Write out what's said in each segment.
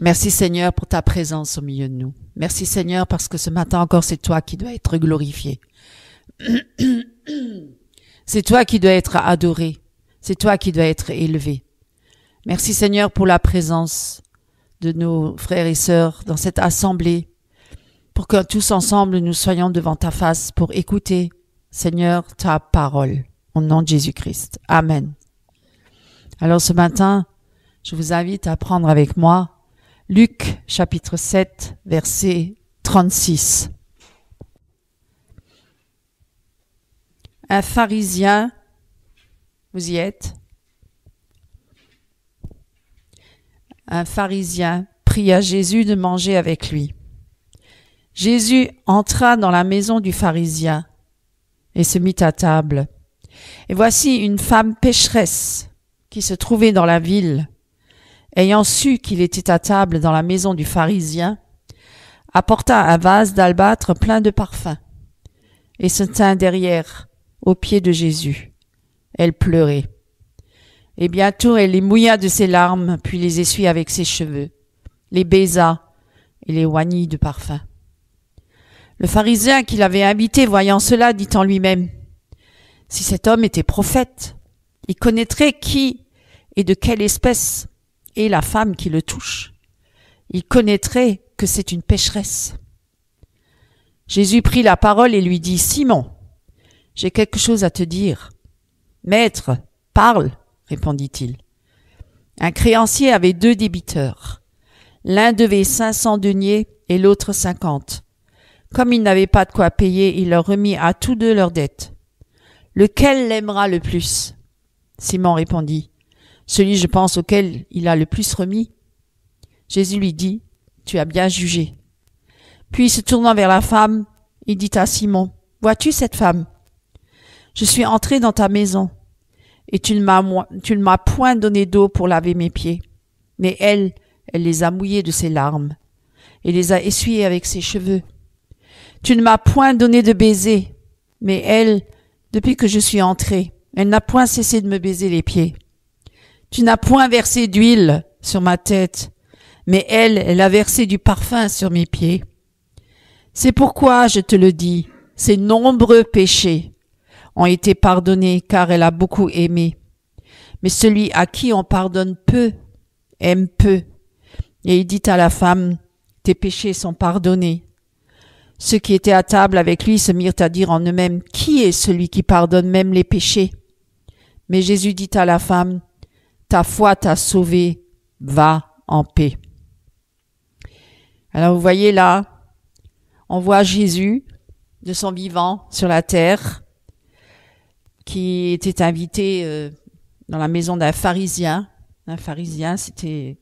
Merci Seigneur pour ta présence au milieu de nous. Merci Seigneur parce que ce matin encore c'est toi qui dois être glorifié. C'est toi qui dois être adoré. C'est toi qui dois être élevé. Merci Seigneur pour la présence de nos frères et sœurs dans cette assemblée, pour que tous ensemble nous soyons devant ta face pour écouter, Seigneur, ta parole, au nom de Jésus-Christ. Amen. Alors ce matin, je vous invite à prendre avec moi Luc chapitre 7 verset 36. Un pharisien, vous y êtes Un pharisien pria Jésus de manger avec lui. Jésus entra dans la maison du pharisien et se mit à table. Et voici une femme pécheresse qui se trouvait dans la ville ayant su qu'il était à table dans la maison du pharisien, apporta un vase d'albâtre plein de parfums, et se tint derrière, aux pieds de Jésus. Elle pleurait. Et bientôt elle les mouilla de ses larmes, puis les essuya avec ses cheveux, les baisa et les oignit de parfum. Le pharisien qui l'avait invité, voyant cela, dit en lui-même, Si cet homme était prophète, il connaîtrait qui et de quelle espèce et la femme qui le touche. Il connaîtrait que c'est une pécheresse. Jésus prit la parole et lui dit, Simon, j'ai quelque chose à te dire. Maître, parle, répondit-il. Un créancier avait deux débiteurs. L'un devait cinq cents deniers et l'autre cinquante. Comme ils n'avaient pas de quoi payer, il leur remit à tous deux leurs dettes. Lequel l'aimera le plus? Simon répondit celui, je pense, auquel il a le plus remis. Jésus lui dit, Tu as bien jugé. Puis, se tournant vers la femme, il dit à Simon, Vois-tu cette femme Je suis entré dans ta maison, et tu ne m'as point donné d'eau pour laver mes pieds. Mais elle, elle les a mouillés de ses larmes, et les a essuyés avec ses cheveux. Tu ne m'as point donné de baiser, mais elle, depuis que je suis entré, elle n'a point cessé de me baiser les pieds. Tu n'as point versé d'huile sur ma tête, mais elle, elle a versé du parfum sur mes pieds. C'est pourquoi, je te le dis, ses nombreux péchés ont été pardonnés car elle a beaucoup aimé. Mais celui à qui on pardonne peu aime peu. Et il dit à la femme, tes péchés sont pardonnés. Ceux qui étaient à table avec lui se mirent à dire en eux-mêmes, Qui est celui qui pardonne même les péchés Mais Jésus dit à la femme, ta foi t'a sauvé, va en paix. Alors vous voyez là, on voit Jésus de son vivant sur la terre, qui était invité euh, dans la maison d'un pharisien. Un pharisien, c'était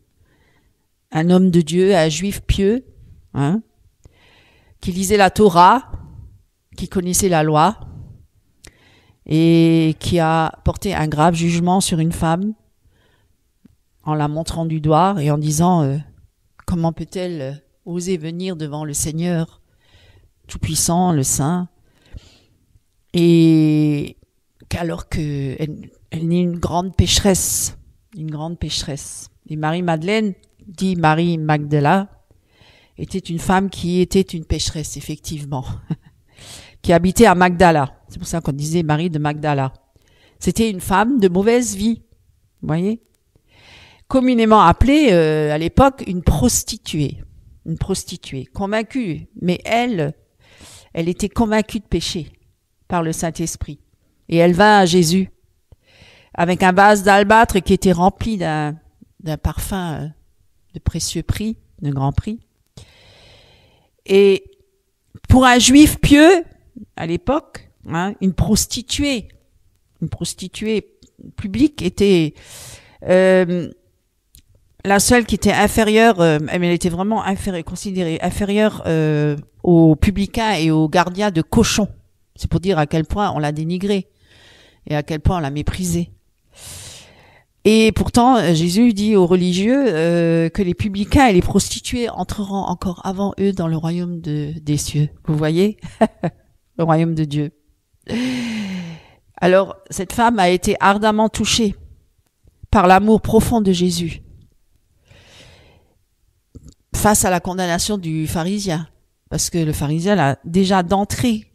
un homme de Dieu, un juif pieux, hein, qui lisait la Torah, qui connaissait la loi, et qui a porté un grave jugement sur une femme en la montrant du doigt et en disant euh, Comment peut-elle euh, oser venir devant le Seigneur Tout-Puissant, le Saint Et qu'alors qu'elle elle une grande pécheresse, une grande pécheresse. Et Marie-Madeleine, dit Marie Magdala, était une femme qui était une pécheresse, effectivement, qui habitait à Magdala. C'est pour ça qu'on disait Marie de Magdala. C'était une femme de mauvaise vie, vous voyez communément appelée euh, à l'époque une prostituée, une prostituée, convaincue, mais elle, elle était convaincue de péché par le Saint-Esprit. Et elle vint à Jésus avec un vase d'albâtre qui était rempli d'un, d'un parfum euh, de précieux prix, de grand prix. Et pour un juif pieux, à l'époque, hein, une prostituée, une prostituée publique était euh, la seule qui était inférieure, euh, elle était vraiment considérée inférieure euh, aux publicains et aux gardiens de cochon. C'est pour dire à quel point on l'a dénigrée et à quel point on l'a méprisée. Et pourtant, euh, Jésus dit aux religieux que les publicains et les prostituées entreront encore avant eux dans le royaume des cieux. Vous voyez Le royaume de Dieu. Alors, cette femme a été ardemment touchée par l'amour profond de Jésus face à la condamnation du pharisien. Parce que le pharisien l'a déjà d'entrée,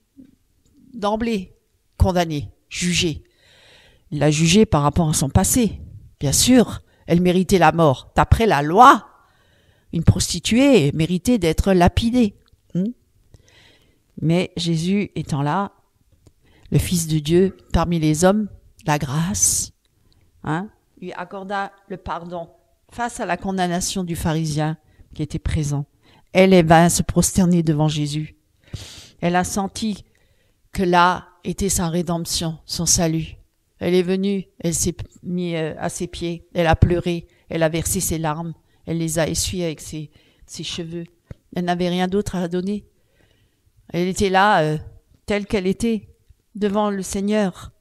d'emblée, condamné, jugé. Il l'a jugé par rapport à son passé. Bien sûr, elle méritait la mort. D'après la loi, une prostituée méritait d'être lapidée. Hmm? Mais Jésus étant là, le Fils de Dieu parmi les hommes, la grâce, hein, lui accorda le pardon face à la condamnation du pharisien qui était présent. Elle, elle va se prosterner devant Jésus. Elle a senti que là était sa rédemption, son salut. Elle est venue, elle s'est mise euh, à ses pieds, elle a pleuré, elle a versé ses larmes, elle les a essuyées avec ses, cheveux. Elle n'avait rien d'autre à donner. Elle était là, euh, telle qu'elle était, devant le Seigneur,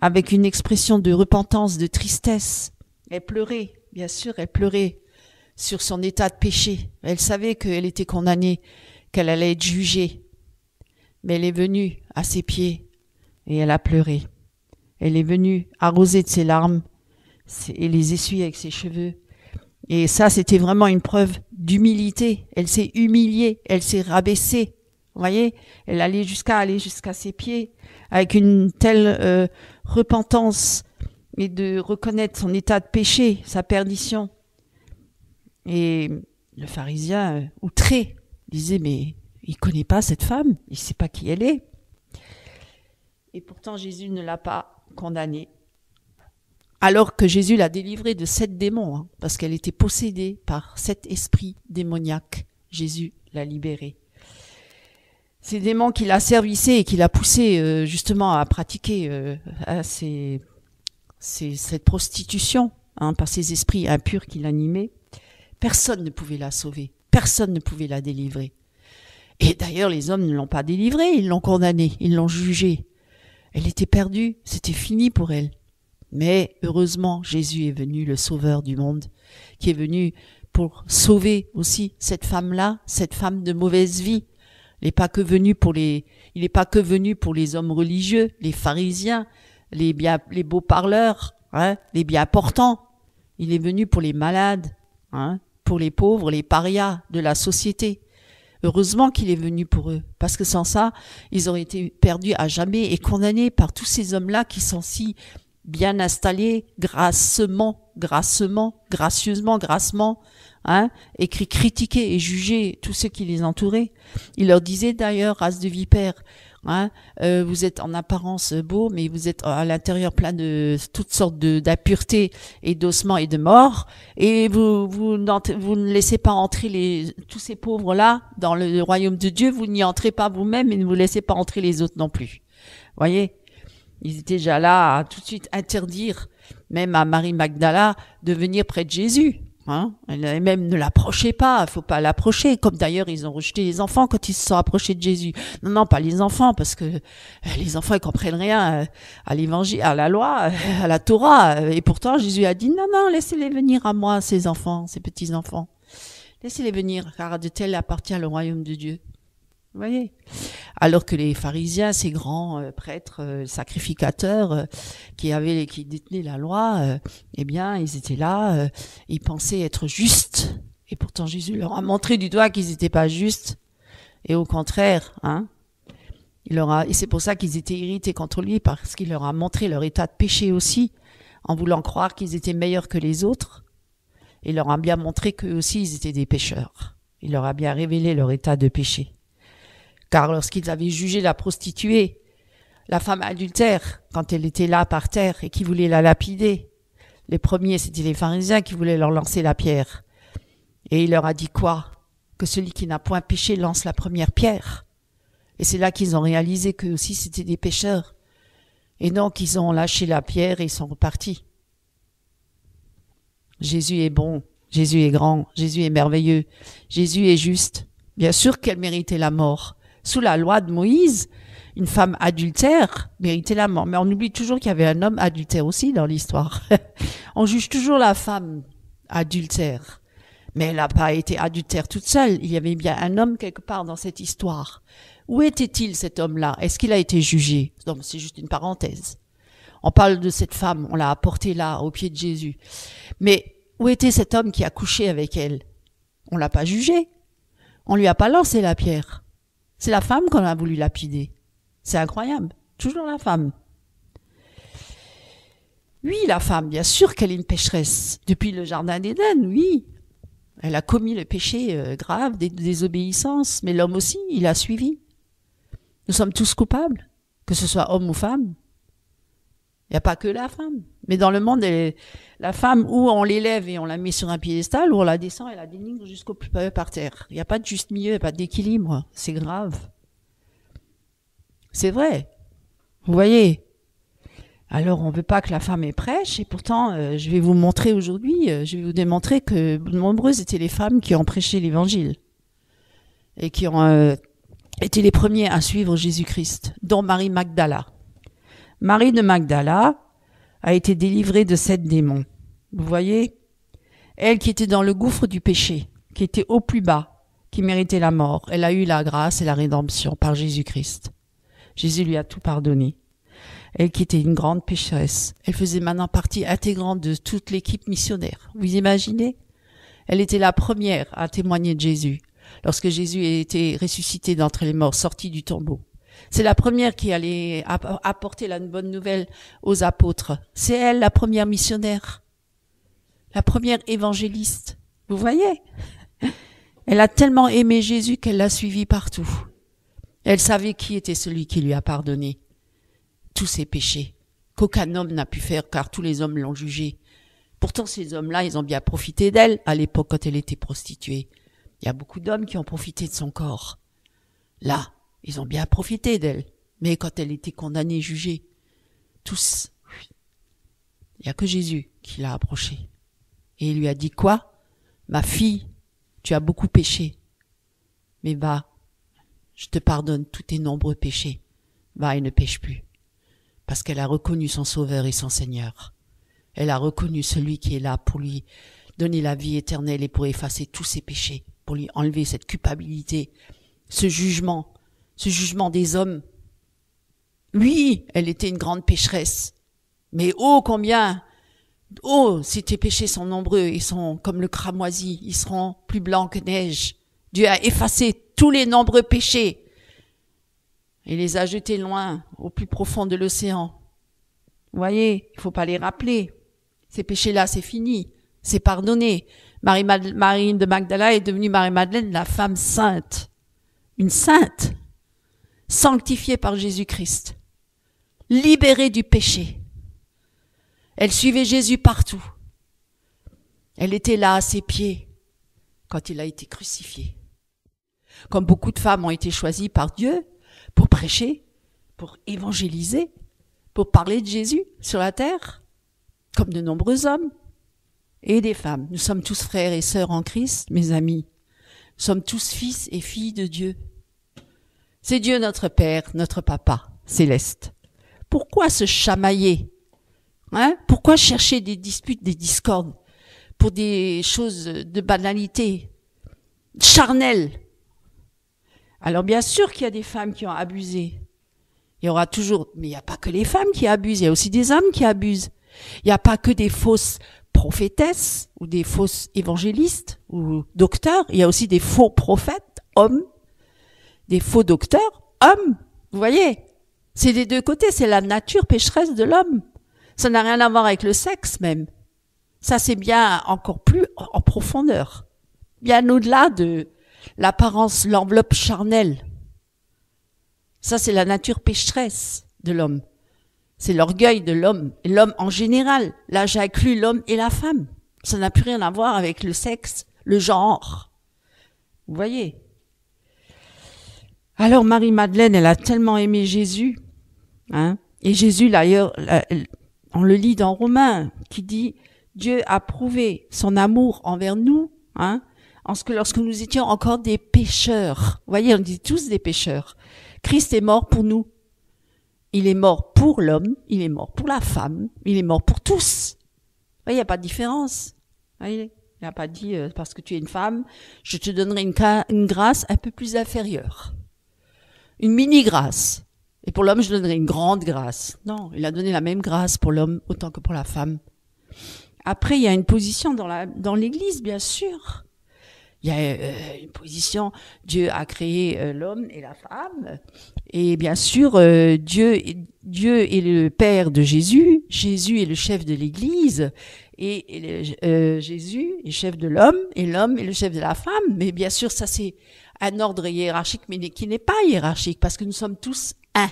avec une expression de repentance, de tristesse. Elle pleurait, bien sûr, elle pleurait sur son état de péché. Elle savait qu'elle était condamnée, qu'elle allait être jugée. Mais elle est venue à ses pieds et elle a pleuré. Elle est venue arroser de ses larmes et les essuie avec ses cheveux. Et ça, c'était vraiment une preuve d'humilité. Elle s'est humiliée, elle s'est rabaissée. Vous voyez, elle allait jusqu'à aller jusqu'à ses pieds avec une telle euh, repentance et de reconnaître son état de péché, sa perdition et le pharisien, euh, outré, disait, mais il ne connaît pas cette femme, il ne sait pas qui elle est. Et pourtant, Jésus ne l'a pas condamnée. Alors que Jésus l'a délivrée de sept démons, hein, parce qu'elle était possédée par sept esprits démoniaques. Jésus l'a libérée. Ces démons qui la servissaient et qui la poussé euh, justement à pratiquer euh, cette prostitution hein, par ces esprits impurs qui l'animaient. Personne ne pouvait la sauver. Personne ne pouvait la délivrer. Et d'ailleurs, les hommes ne l'ont pas délivrée, ils l'ont condamnée, ils l'ont jugée. Elle était perdue, c'était fini pour elle. Mais heureusement, Jésus est venu, le Sauveur du monde, qui est venu pour sauver aussi cette femme-là, cette femme de mauvaise vie. Il n'est pas que venu pour les, il n'est pas que venu pour les hommes religieux, les pharisiens, les les beaux parleurs, hein, les bien portants. Il est venu pour les malades, hein, pour les pauvres, les parias de la société. Heureusement qu'il est venu pour eux, parce que sans ça, ils auraient été perdus à jamais et condamnés par tous ces hommes-là qui sont si bien installés, grassement, grassement, gracieusement, grassement, hein, et jugés, et juger tous ceux qui les entouraient. Il leur disait d'ailleurs, race de vipères, Hein. Euh, vous êtes en apparence beau, mais vous êtes à l'intérieur plein de toutes sortes d'impuretés et d'ossements et de morts. Et vous, vous, ne laissez pas entrer les, tous ces pauvres-là dans le royaume de Dieu. Vous n'y entrez pas vous-même et ne vous laissez pas entrer les autres non plus. voyez Ils étaient déjà là à tout de suite interdire, même à Marie Magdala, de venir près de Jésus et hein. même ne l'approchez pas, il faut pas l'approcher. Comme d'ailleurs ils ont rejeté les enfants quand ils se sont approchés de Jésus. Non, non, pas les enfants, parce que euh, les enfants ils comprennent rien euh, à l'évangile, à la loi, euh, à la Torah. Et pourtant Jésus a dit non, non, laissez-les venir à moi, ces enfants, ces petits enfants. Laissez-les venir, car de tels appartient le royaume de Dieu voyez Alors que les pharisiens, ces grands euh, prêtres euh, sacrificateurs euh, qui avaient, qui détenaient la loi, eh bien, ils étaient là, ils pensaient être justes, et pourtant Jésus leur a montré du doigt qu'ils n'étaient pas justes, et au contraire, hein. Il leur a, et c'est pour ça qu'ils étaient irrités contre lui parce qu'il leur a montré leur état de péché aussi, en voulant croire qu'ils étaient meilleurs que les autres. Il leur a bien montré qu'eux aussi ils étaient des pécheurs. Il leur a bien révélé leur état de péché car lorsqu'ils avaient jugé la prostituée, la femme adultère, quand elle était là par terre et qui voulait la lapider, les premiers, c'était les pharisiens qui voulaient leur lancer la pierre. Et il leur a dit quoi Que celui qui n'a point péché lance la première pierre. Et c'est là qu'ils ont réalisé que aussi c'était des pécheurs. Et donc ils ont lâché la pierre et ils sont repartis. Jésus est bon, Jésus est grand, Jésus est merveilleux, Jésus est juste. Bien sûr qu'elle méritait la mort, sous la loi de Moïse, une femme adultère méritait la mort. Mais on oublie toujours qu'il y avait un homme adultère aussi dans l'histoire. on juge toujours la femme adultère. Mais elle n'a pas été adultère toute seule. Il y avait bien un homme quelque part dans cette histoire. Où était-il cet homme-là Est-ce qu'il a été jugé c'est juste une parenthèse. On parle de cette femme, on l'a apportée là, au pied de Jésus. Mais où était cet homme qui a couché avec elle On l'a pas jugé. On lui a pas lancé la pierre. C'est la femme qu'on a voulu lapider. C'est incroyable. Toujours la femme. Oui, la femme, bien sûr qu'elle est une pécheresse. Depuis le Jardin d'Éden, oui. Elle a commis le péché euh, grave des désobéissances, mais l'homme aussi, il a suivi. Nous sommes tous coupables, que ce soit homme ou femme. Il n'y a pas que la femme. Mais dans le monde, la femme, où on l'élève et on la met sur un piédestal, où on la descend et la dénigre jusqu'au plus bas par terre. Il n'y a pas de juste milieu, il n'y a pas d'équilibre. C'est grave. C'est vrai. Vous voyez alors on veut pas que la femme est prêche et pourtant euh, je vais vous montrer aujourd'hui, euh, je vais vous démontrer que nombreuses étaient les femmes qui ont prêché l'évangile et qui ont euh, été les premiers à suivre Jésus-Christ, dont Marie Magdala. Marie de Magdala, a été délivrée de sept démons. Vous voyez Elle qui était dans le gouffre du péché, qui était au plus bas, qui méritait la mort, elle a eu la grâce et la rédemption par Jésus-Christ. Jésus lui a tout pardonné. Elle qui était une grande pécheresse, elle faisait maintenant partie intégrante de toute l'équipe missionnaire. Vous imaginez Elle était la première à témoigner de Jésus lorsque Jésus a été ressuscité d'entre les morts, sorti du tombeau. C'est la première qui allait apporter la bonne nouvelle aux apôtres. C'est elle la première missionnaire, la première évangéliste. Vous voyez Elle a tellement aimé Jésus qu'elle l'a suivi partout. Elle savait qui était celui qui lui a pardonné tous ses péchés, qu'aucun homme n'a pu faire car tous les hommes l'ont jugé. Pourtant, ces hommes-là, ils ont bien profité d'elle à l'époque quand elle était prostituée. Il y a beaucoup d'hommes qui ont profité de son corps. Là, ils ont bien profité d'elle. Mais quand elle était condamnée, jugée, tous, il n'y a que Jésus qui l'a approchée. Et il lui a dit quoi Ma fille, tu as beaucoup péché. Mais va, je te pardonne tous tes nombreux péchés. Va et ne pêche plus. Parce qu'elle a reconnu son Sauveur et son Seigneur. Elle a reconnu celui qui est là pour lui donner la vie éternelle et pour effacer tous ses péchés, pour lui enlever cette culpabilité, ce jugement ce jugement des hommes. Oui, elle était une grande pécheresse. Mais oh combien Oh, si tes péchés sont nombreux, ils sont comme le cramoisi, ils seront plus blancs que neige. Dieu a effacé tous les nombreux péchés et les a jetés loin, au plus profond de l'océan. Voyez, il faut pas les rappeler. Ces péchés-là, c'est fini, c'est pardonné. Marie, Marie de Magdala est devenue Marie Madeleine, la femme sainte, une sainte sanctifiée par Jésus-Christ, libérée du péché. Elle suivait Jésus partout. Elle était là à ses pieds quand il a été crucifié. Comme beaucoup de femmes ont été choisies par Dieu pour prêcher, pour évangéliser, pour parler de Jésus sur la terre, comme de nombreux hommes et des femmes. Nous sommes tous frères et sœurs en Christ, mes amis. Nous sommes tous fils et filles de Dieu. C'est Dieu notre Père, notre Papa céleste. Pourquoi se chamailler hein Pourquoi chercher des disputes, des discordes pour des choses de banalité, charnelles Alors bien sûr qu'il y a des femmes qui ont abusé. Il y aura toujours, mais il n'y a pas que les femmes qui abusent, il y a aussi des hommes qui abusent. Il n'y a pas que des fausses prophétesses ou des fausses évangélistes ou docteurs, il y a aussi des faux prophètes, hommes, des faux docteurs hommes. Vous voyez C'est des deux côtés, c'est la nature pécheresse de l'homme. Ça n'a rien à voir avec le sexe même. Ça, c'est bien encore plus en profondeur, bien au-delà de l'apparence, l'enveloppe charnelle. Ça, c'est la nature pécheresse de l'homme. C'est l'orgueil de l'homme, l'homme en général. Là, j'inclus l'homme et la femme. Ça n'a plus rien à voir avec le sexe, le genre. Vous voyez alors Marie-Madeleine, elle a tellement aimé Jésus, hein, et Jésus d'ailleurs, euh, on le lit dans Romains, qui dit, Dieu a prouvé son amour envers nous, hein, lorsque nous étions encore des pécheurs, vous voyez, on dit tous des pécheurs, Christ est mort pour nous. Il est mort pour l'homme, il est mort pour la femme, il est mort pour tous. Il n'y a pas de différence. il n'a pas dit, euh, parce que tu es une femme, je te donnerai une grâce un peu plus inférieure une mini grâce. Et pour l'homme, je donnerai une grande grâce. Non, il a donné la même grâce pour l'homme autant que pour la femme. Après, il y a une position dans la dans l'Église, bien sûr. Il y a euh, une position. Dieu a créé euh, l'homme et la femme, et bien sûr, euh, Dieu Dieu est le père de Jésus. Jésus est le chef de l'Église, et, Jésus est chef de l'homme, et l'homme est le chef de la femme. Mais bien sûr, ça c'est un ordre hiérarchique, mais qui n'est pas hiérarchique, parce que nous sommes tous un.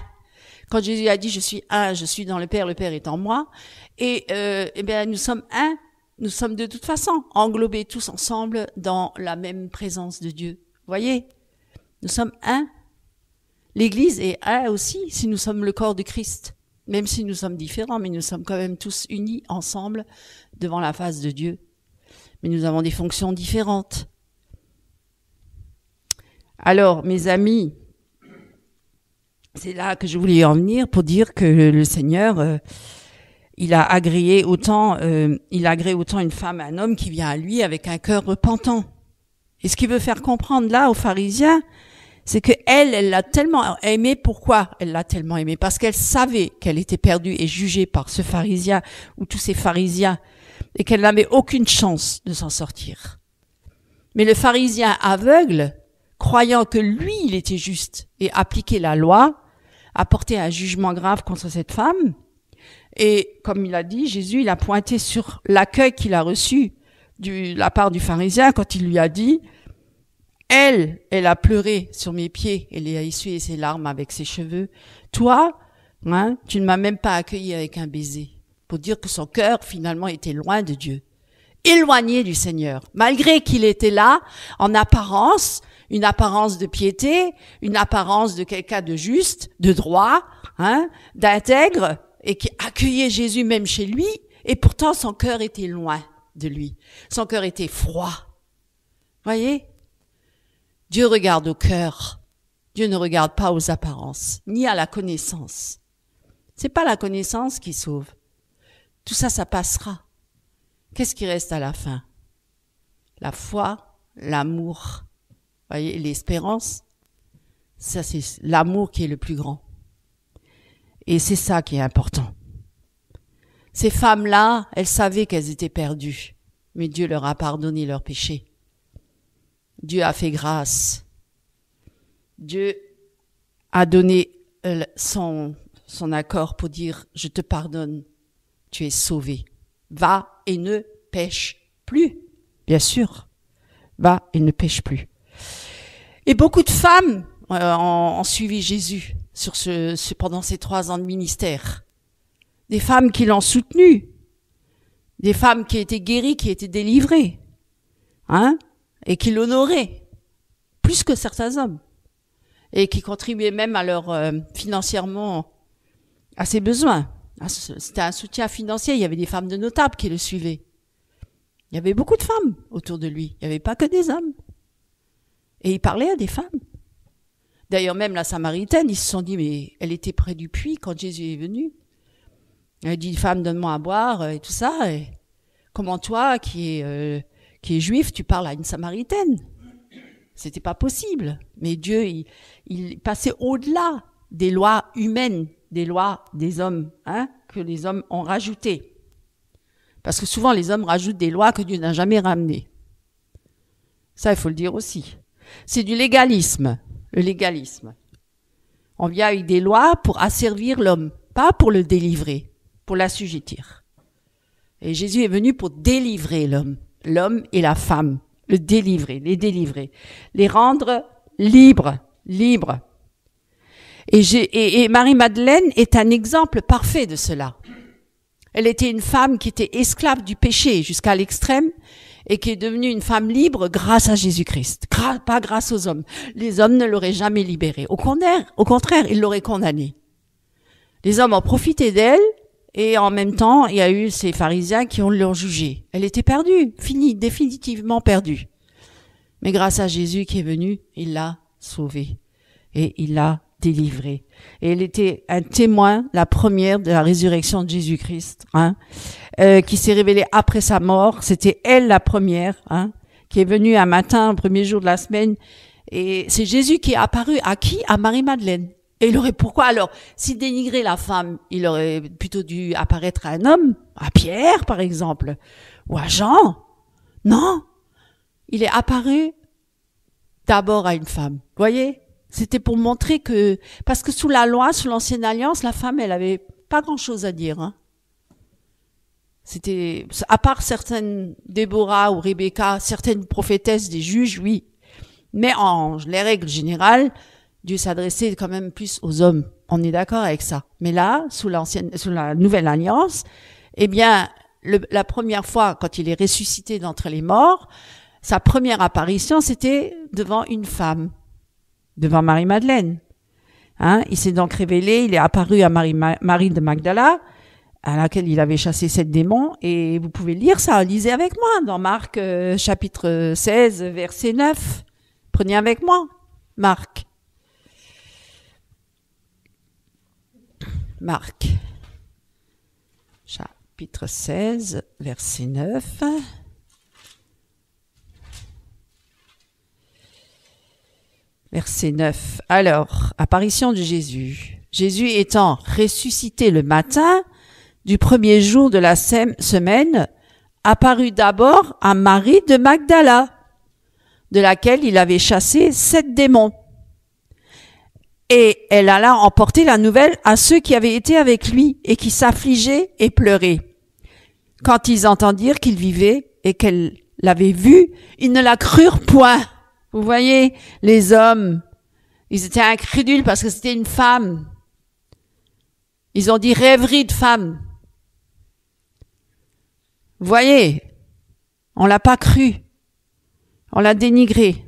Quand Jésus a dit je suis un, je suis dans le Père, le Père est en moi, et euh, eh bien nous sommes un, nous sommes de toute façon englobés tous ensemble dans la même présence de Dieu. Voyez, nous sommes un. L'Église est un aussi si nous sommes le corps de Christ, même si nous sommes différents, mais nous sommes quand même tous unis ensemble devant la face de Dieu. Mais nous avons des fonctions différentes. Alors, mes amis, c'est là que je voulais en venir pour dire que le Seigneur, euh, il a agréé autant, euh, il agréé autant une femme, un homme qui vient à lui avec un cœur repentant. Et ce qu'il veut faire comprendre là aux pharisiens, c'est que elle, elle l'a tellement aimé. Pourquoi elle l'a tellement aimé Parce qu'elle savait qu'elle était perdue et jugée par ce pharisien ou tous ces pharisiens et qu'elle n'avait aucune chance de s'en sortir. Mais le pharisien aveugle, croyant que lui, il était juste et appliquer la loi, apporter un jugement grave contre cette femme. Et comme il a dit, Jésus, il a pointé sur l'accueil qu'il a reçu de la part du pharisien quand il lui a dit, elle, elle a pleuré sur mes pieds, elle a essuyé ses larmes avec ses cheveux. Toi, hein, tu ne m'as même pas accueilli avec un baiser, pour dire que son cœur finalement était loin de Dieu éloigné du Seigneur. Malgré qu'il était là, en apparence, une apparence de piété, une apparence de quelqu'un de juste, de droit, hein, d'intègre, et qui accueillait Jésus même chez lui, et pourtant son cœur était loin de lui. Son cœur était froid. Voyez Dieu regarde au cœur. Dieu ne regarde pas aux apparences, ni à la connaissance. C'est pas la connaissance qui sauve. Tout ça, ça passera. Qu'est-ce qui reste à la fin La foi, l'amour, voyez, l'espérance. Ça, c'est l'amour qui est le plus grand. Et c'est ça qui est important. Ces femmes-là, elles savaient qu'elles étaient perdues, mais Dieu leur a pardonné leurs péchés. Dieu a fait grâce. Dieu a donné euh, son, son accord pour dire, je te pardonne, tu es sauvé. Va et ne pêche plus. Bien sûr, va et ne pêche plus. Et beaucoup de femmes euh, ont, suivi Jésus sur ce, pendant ces trois ans de ministère. Des femmes qui l'ont soutenu, des femmes qui étaient guéries, qui étaient délivrées, hein, et qui l'honoraient plus que certains hommes, et qui contribuaient même à leur euh, financièrement à ses besoins. Ah, c'était un soutien financier. Il y avait des femmes de notables qui le suivaient. Il y avait beaucoup de femmes autour de lui. Il n'y avait pas que des hommes. Et il parlait à des femmes. D'ailleurs, même la Samaritaine, ils se sont dit, mais elle était près du puits quand Jésus est venu. Elle dit, femme, donne-moi à boire euh, et tout ça. comment toi, qui es, euh, qui est juif, tu parles à une Samaritaine C'était pas possible. Mais Dieu, il, il passait au-delà des lois humaines des lois des hommes, hein, que les hommes ont rajoutées. Parce que souvent les hommes rajoutent des lois que Dieu n'a jamais ramenées. Ça, il faut le dire aussi. C'est du légalisme, le légalisme. On vient avec des lois pour asservir l'homme, pas pour le délivrer, pour l'assujettir. Et Jésus est venu pour délivrer l'homme, l'homme et la femme, le délivrer, les délivrer, les rendre libres, libres. Et, Marie-Madeleine est un exemple parfait de cela. Elle était une femme qui était esclave du péché jusqu'à l'extrême et qui est devenue une femme libre grâce à Jésus-Christ, pas grâce aux hommes. Les hommes ne l'auraient jamais libérée. Au contraire, au contraire, ils l'auraient condamnée. Les hommes ont profité d'elle et en même temps, il y a eu ces pharisiens qui ont leur jugé. Elle était perdue, finie, définitivement perdue. Mais grâce à Jésus qui est venu, il l'a sauvée et il l'a délivrée. Et elle était un témoin, la première de la résurrection de Jésus-Christ, hein, euh, qui s'est révélé après sa mort. C'était elle la première, hein, qui est venue un matin, un premier jour de la semaine. Et c'est Jésus qui est apparu à qui À Marie-Madeleine. Et il aurait pourquoi alors S'il dénigrer la femme, il aurait plutôt dû apparaître à un homme, à Pierre par exemple, ou à Jean. Non, il est apparu d'abord à une femme. Voyez c'était pour montrer que, parce que sous la loi, sous l'ancienne alliance, la femme, elle avait pas grand chose à dire. Hein. C'était, à part certaines Déborah ou Rebecca, certaines prophétesses des juges, oui. Mais en les règles générales, Dieu s'adressait quand même plus aux hommes. On est d'accord avec ça. Mais là, sous l'ancienne, sous la nouvelle alliance, eh bien, la première fois quand il est ressuscité d'entre les morts, sa première apparition, c'était devant une femme devant Marie-Madeleine. Hein, il s'est donc révélé, il est apparu à Marie, de Magdala, à laquelle il avait chassé sept démons. Et vous pouvez lire ça, lisez avec moi dans Marc euh, chapitre 16, verset 9. Prenez avec moi, Marc. Marc, chapitre 16, verset 9. Verset 9. Alors, apparition de Jésus. Jésus étant ressuscité le matin du premier jour de la semaine, apparut d'abord à Marie de Magdala, de laquelle il avait chassé sept démons. Et elle alla emporter la nouvelle à ceux qui avaient été avec lui et qui s'affligeaient et pleuraient. Quand ils entendirent qu'il vivait et qu'elle l'avait vu, ils ne la crurent point. Vous voyez, les hommes, ils étaient incrédules parce que c'était une femme. Ils ont dit rêverie de femme. Vous voyez, on l'a pas cru. On l'a dénigré.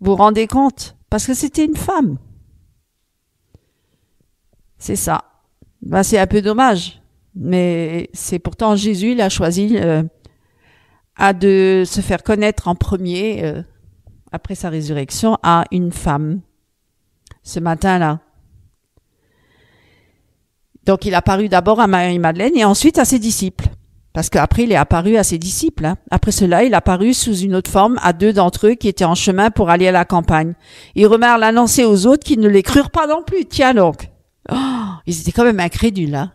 Vous vous rendez compte? Parce que c'était une femme. C'est ça. Ben, c'est un peu dommage. Mais c'est pourtant Jésus, il a choisi euh, à de se faire connaître en premier euh, après sa résurrection à une femme ce matin-là. Donc il apparut d'abord à Marie-Madeleine et ensuite à ses disciples. Parce qu'après, il est apparu à ses disciples. Hein. Après cela, il apparut sous une autre forme à deux d'entre eux qui étaient en chemin pour aller à la campagne. Ils remirent l'annoncer aux autres qui ne les crurent pas non plus. Tiens donc. Oh, ils étaient quand même incrédules. Hein.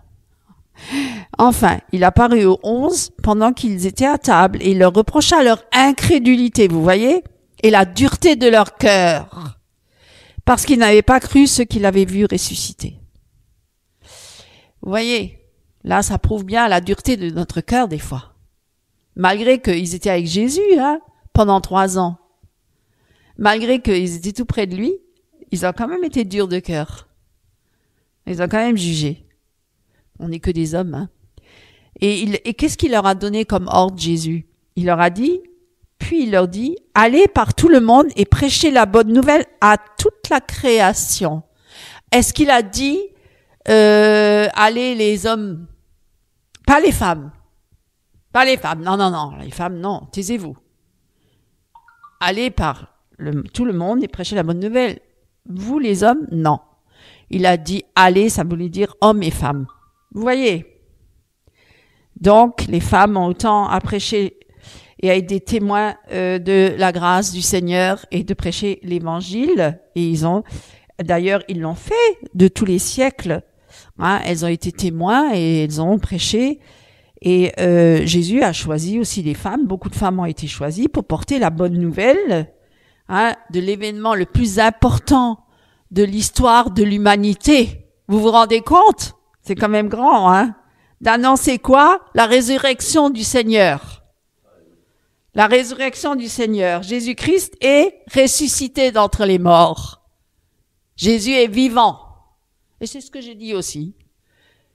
Enfin, il apparut aux onze pendant qu'ils étaient à table et il leur reprocha leur incrédulité, vous voyez et la dureté de leur cœur, parce qu'ils n'avaient pas cru ce qu'ils avaient vu ressusciter. Vous voyez, là, ça prouve bien la dureté de notre cœur des fois. Malgré qu'ils étaient avec Jésus hein, pendant trois ans, malgré qu'ils étaient tout près de lui, ils ont quand même été durs de cœur. Ils ont quand même jugé. On n'est que des hommes. Hein. Et, et qu'est-ce qu'il leur a donné comme ordre Jésus Il leur a dit, puis il leur dit, allez par tout le monde et prêchez la bonne nouvelle à toute la création. Est-ce qu'il a dit, euh, allez les hommes, pas les femmes, pas les femmes, non, non, non, les femmes, non, taisez-vous. Allez par tout le monde et prêchez la bonne nouvelle. Vous les hommes, non. Il a dit allez, ça voulait dire hommes et femmes. Vous voyez Donc les femmes ont autant à prêcher et à être des témoins euh, de la grâce du Seigneur et de prêcher l'évangile. Et ils ont, d'ailleurs, ils l'ont fait de tous les siècles. Hein, elles ont été témoins et elles ont prêché. Et euh, Jésus a choisi aussi des femmes. Beaucoup de femmes ont été choisies pour porter la bonne nouvelle hein, de l'événement le plus important de l'histoire de l'humanité. Vous vous rendez compte C'est quand même grand, hein D'annoncer quoi La résurrection du Seigneur la résurrection du Seigneur. Jésus-Christ est ressuscité d'entre les morts. Jésus est vivant. Et c'est ce que j'ai dit aussi.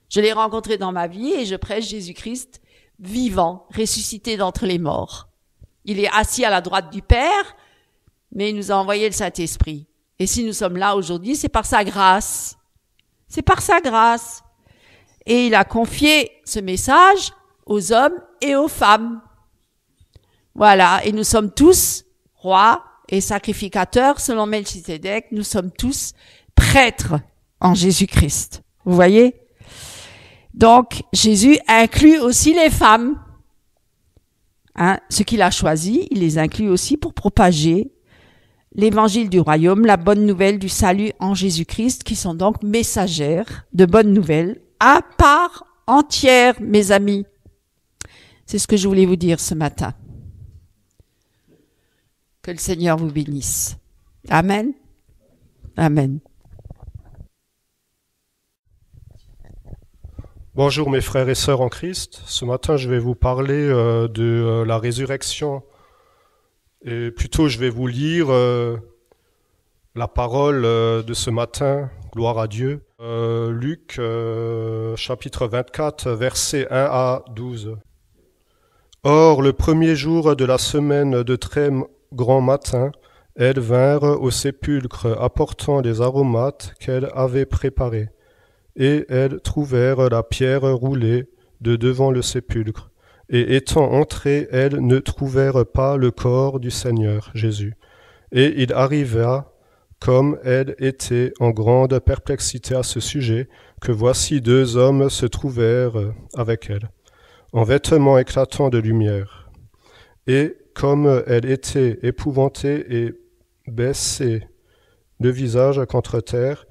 Je l'ai rencontré dans ma vie et je prêche Jésus-Christ vivant, ressuscité d'entre les morts. Il est assis à la droite du Père, mais il nous a envoyé le Saint-Esprit. Et si nous sommes là aujourd'hui, c'est par sa grâce. C'est par sa grâce. Et il a confié ce message aux hommes et aux femmes. Voilà, et nous sommes tous rois et sacrificateurs selon Melchizedek, nous sommes tous prêtres en Jésus-Christ. Vous voyez Donc Jésus inclut aussi les femmes. Hein, ce qu'il a choisi, il les inclut aussi pour propager l'évangile du royaume, la bonne nouvelle du salut en Jésus-Christ, qui sont donc messagères de bonnes nouvelles à part entière, mes amis. C'est ce que je voulais vous dire ce matin. Que le Seigneur vous bénisse. Amen. Amen. Bonjour mes frères et sœurs en Christ. Ce matin, je vais vous parler euh, de euh, la résurrection. Et plutôt, je vais vous lire euh, la parole de ce matin. Gloire à Dieu. Luc, chapitre 24, versets 1 à 12. Or, le premier jour de la semaine de trême grand matin, elles vinrent au sépulcre apportant les aromates qu'elles avaient préparés, et elles trouvèrent la pierre roulée de devant le sépulcre. Et étant entrées, elles ne trouvèrent pas le corps du Seigneur Jésus. Et il arriva, comme elles étaient en grande perplexité à ce sujet, que voici deux hommes se trouvèrent avec elles, en vêtements éclatants de lumière. Et comme elle était épouvantée et baissée de visage contre-terre,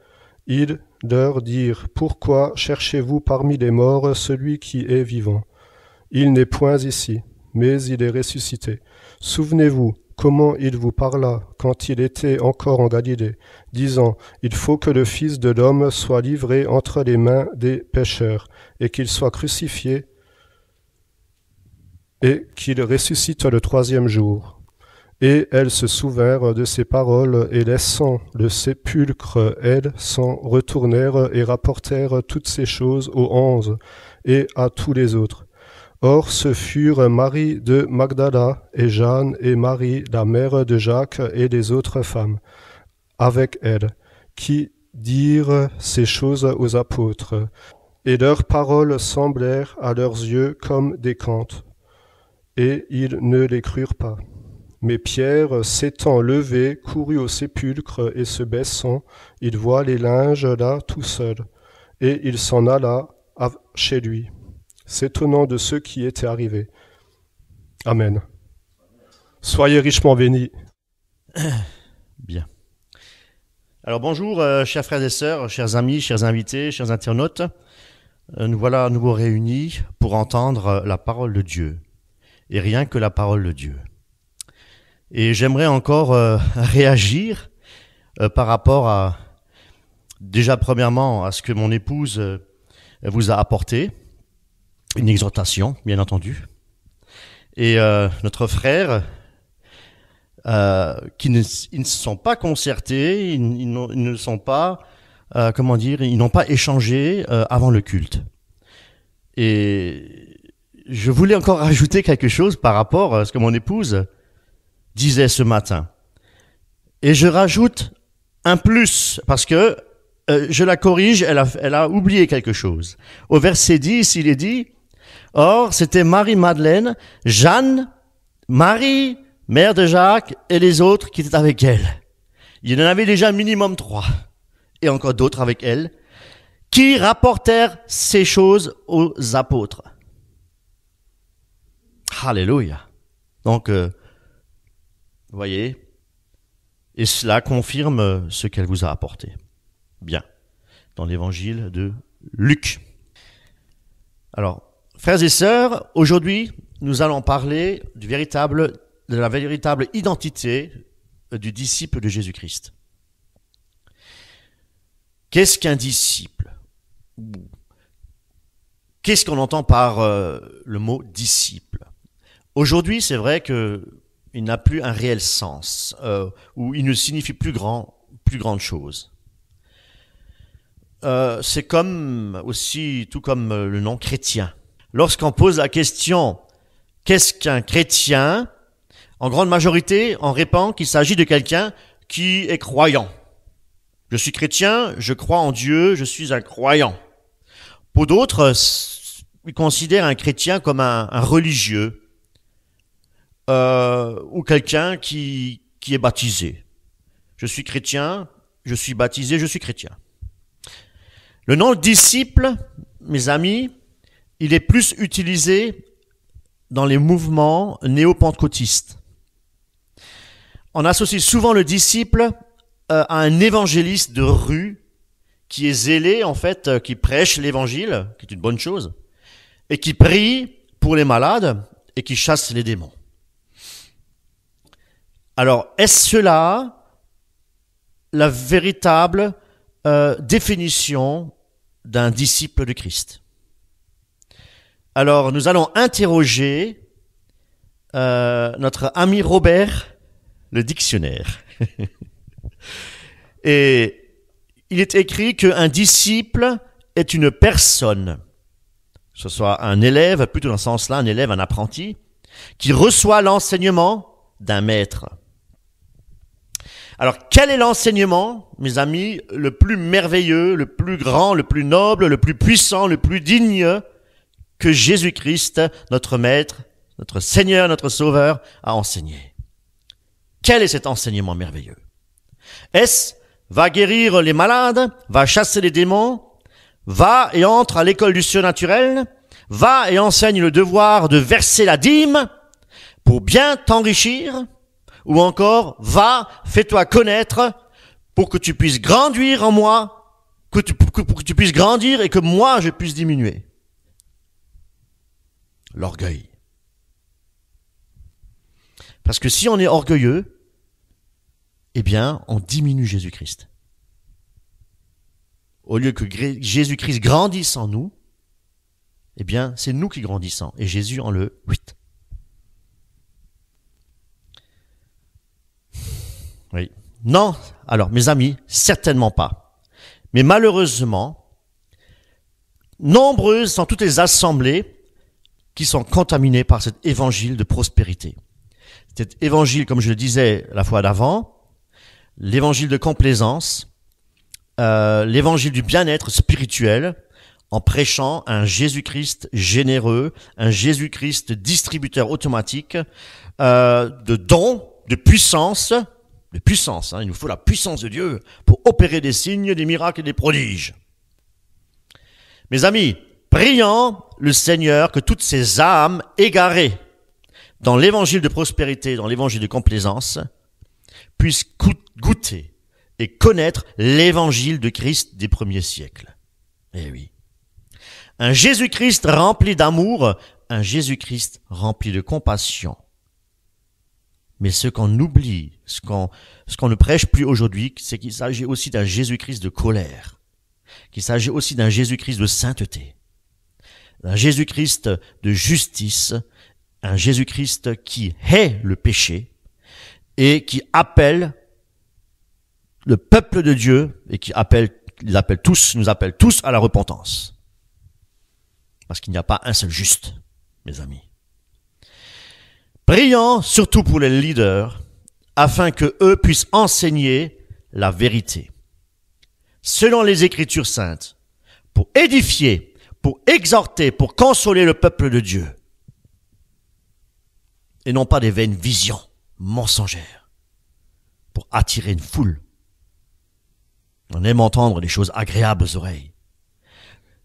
ils leur dire Pourquoi cherchez-vous parmi les morts celui qui est vivant Il n'est point ici, mais il est ressuscité. Souvenez-vous comment il vous parla quand il était encore en Galilée, disant Il faut que le Fils de l'homme soit livré entre les mains des pécheurs, et qu'il soit crucifié, et qu'il ressuscite le troisième jour. Et elles se souvèrent de ces paroles et laissant le sépulcre, elles s'en retournèrent et rapportèrent toutes ces choses aux onze et à tous les autres. Or ce furent Marie de Magdala et Jeanne et Marie, la mère de Jacques et les autres femmes, avec elles, qui dirent ces choses aux apôtres. Et leurs paroles semblèrent à leurs yeux comme des cantes et ils ne les crurent pas. Mais Pierre, s'étant levé, courut au sépulcre, et se baissant, il voit les linges là tout seul, et il s'en alla chez lui, s'étonnant de ce qui était arrivé. Amen. Soyez richement bénis. Bien. Alors bonjour, euh, chers frères et sœurs, chers amis, chers invités, chers internautes. Euh, nous voilà à nouveau réunis pour entendre la parole de Dieu et rien que la parole de Dieu. Et j'aimerais encore euh, réagir euh, par rapport à, déjà premièrement, à ce que mon épouse euh, vous a apporté, une exhortation, bien entendu. Et notre frère, qui ne, ne se sont pas concertés, ils, ne sont pas, comment dire, ils n'ont pas échangé avant le culte. Et je voulais encore rajouter quelque chose par rapport à ce que mon épouse disait ce matin. Et je rajoute un plus parce que euh, je la corrige, elle a, elle a oublié quelque chose. Au verset 10, il est dit, Or, c'était Marie-Madeleine, Jeanne, Marie, mère de Jacques, et les autres qui étaient avec elle. Il y en avait déjà minimum trois, et encore d'autres avec elle, qui rapportèrent ces choses aux apôtres. Alléluia. Donc, euh, voyez, et cela confirme ce qu'elle vous a apporté. Bien, dans l'évangile de Luc. Alors, frères et sœurs, aujourd'hui, nous allons parler du véritable, de la véritable identité euh, du disciple de Jésus-Christ. Qu'est-ce qu'un disciple Qu'est-ce qu'on entend par euh, le mot disciple Aujourd'hui, c'est vrai que il n'a plus un réel sens, euh, ou il ne signifie plus grand, plus grande chose. Euh, c'est comme aussi tout comme euh, le nom chrétien. Lorsqu'on pose la question qu'est-ce qu'un chrétien, en grande majorité, on répond qu'il s'agit de quelqu'un qui est croyant. Je suis chrétien, je crois en Dieu, je suis un croyant. Pour d'autres, ils considèrent un chrétien comme un, un religieux, euh, ou quelqu'un qui, qui est baptisé. Je suis chrétien, je suis baptisé, je suis chrétien. Le nom disciple, mes amis, il est plus utilisé dans les mouvements néo-pentecôtistes. On associe souvent le disciple euh, à un évangéliste de rue qui est zélé, en fait, euh, qui prêche l'évangile, qui est une bonne chose, et qui prie pour les malades et qui chasse les démons. Alors, est-ce cela la véritable euh, définition d'un disciple de Christ Alors, nous allons interroger euh, notre ami Robert, le dictionnaire. Et il est écrit qu'un disciple est une personne, que ce soit un élève, plutôt dans ce sens-là, un élève, un apprenti, qui reçoit l'enseignement d'un maître. Alors, quel est l'enseignement, mes amis, le plus merveilleux, le plus grand, le plus noble, le plus puissant, le plus digne que Jésus-Christ, notre Maître, notre Seigneur, notre Sauveur, a enseigné Quel est cet enseignement merveilleux Est-ce va guérir les malades, va chasser les démons, va et entre à l'école du surnaturel, va et enseigne le devoir de verser la dîme pour bien t'enrichir ou encore va, fais-toi connaître pour que tu puisses grandir en moi, que tu, pour, que, tu puisses grandir et que moi je puisse diminuer. L'orgueil. Parce que si on est orgueilleux, eh bien, on diminue Jésus-Christ. Au lieu que Jésus-Christ grandisse en nous, eh bien, c'est nous qui grandissons et Jésus en le huit. Non, alors mes amis, certainement pas. Mais malheureusement, nombreuses sont toutes les assemblées qui sont contaminées par cet évangile de prospérité. Cet évangile, comme je le disais la fois d'avant, l'évangile de complaisance, euh, l'évangile du bien-être spirituel, en prêchant un Jésus-Christ généreux, un Jésus-Christ distributeur automatique euh, de dons, de puissance, de puissance. Hein, il nous faut la puissance de Dieu pour opérer des signes, des miracles et des prodiges. Mes amis, prions le Seigneur que toutes ces âmes égarées dans l'évangile de prospérité, dans l'évangile de complaisance, puissent goûter et connaître l'évangile de Christ des premiers siècles. Eh oui. Un Jésus-Christ rempli d'amour, un Jésus-Christ rempli de compassion, mais ce qu'on oublie, ce qu'on, ce qu'on ne prêche plus aujourd'hui, c'est qu'il s'agit aussi d'un Jésus-Christ de colère, qu'il s'agit aussi d'un Jésus-Christ de sainteté, d'un Jésus-Christ de justice, un Jésus-Christ qui hait le péché et qui appelle le peuple de Dieu et qui appelle, appelle tous, nous appelle tous à la repentance. Parce qu'il n'y a pas un seul juste, mes amis. Prions surtout pour les leaders afin que eux puissent enseigner la vérité. Selon les Écritures saintes, pour édifier, pour exhorter, pour consoler le peuple de Dieu. Et non pas des vaines visions mensongères pour attirer une foule. On aime entendre des choses agréables aux oreilles.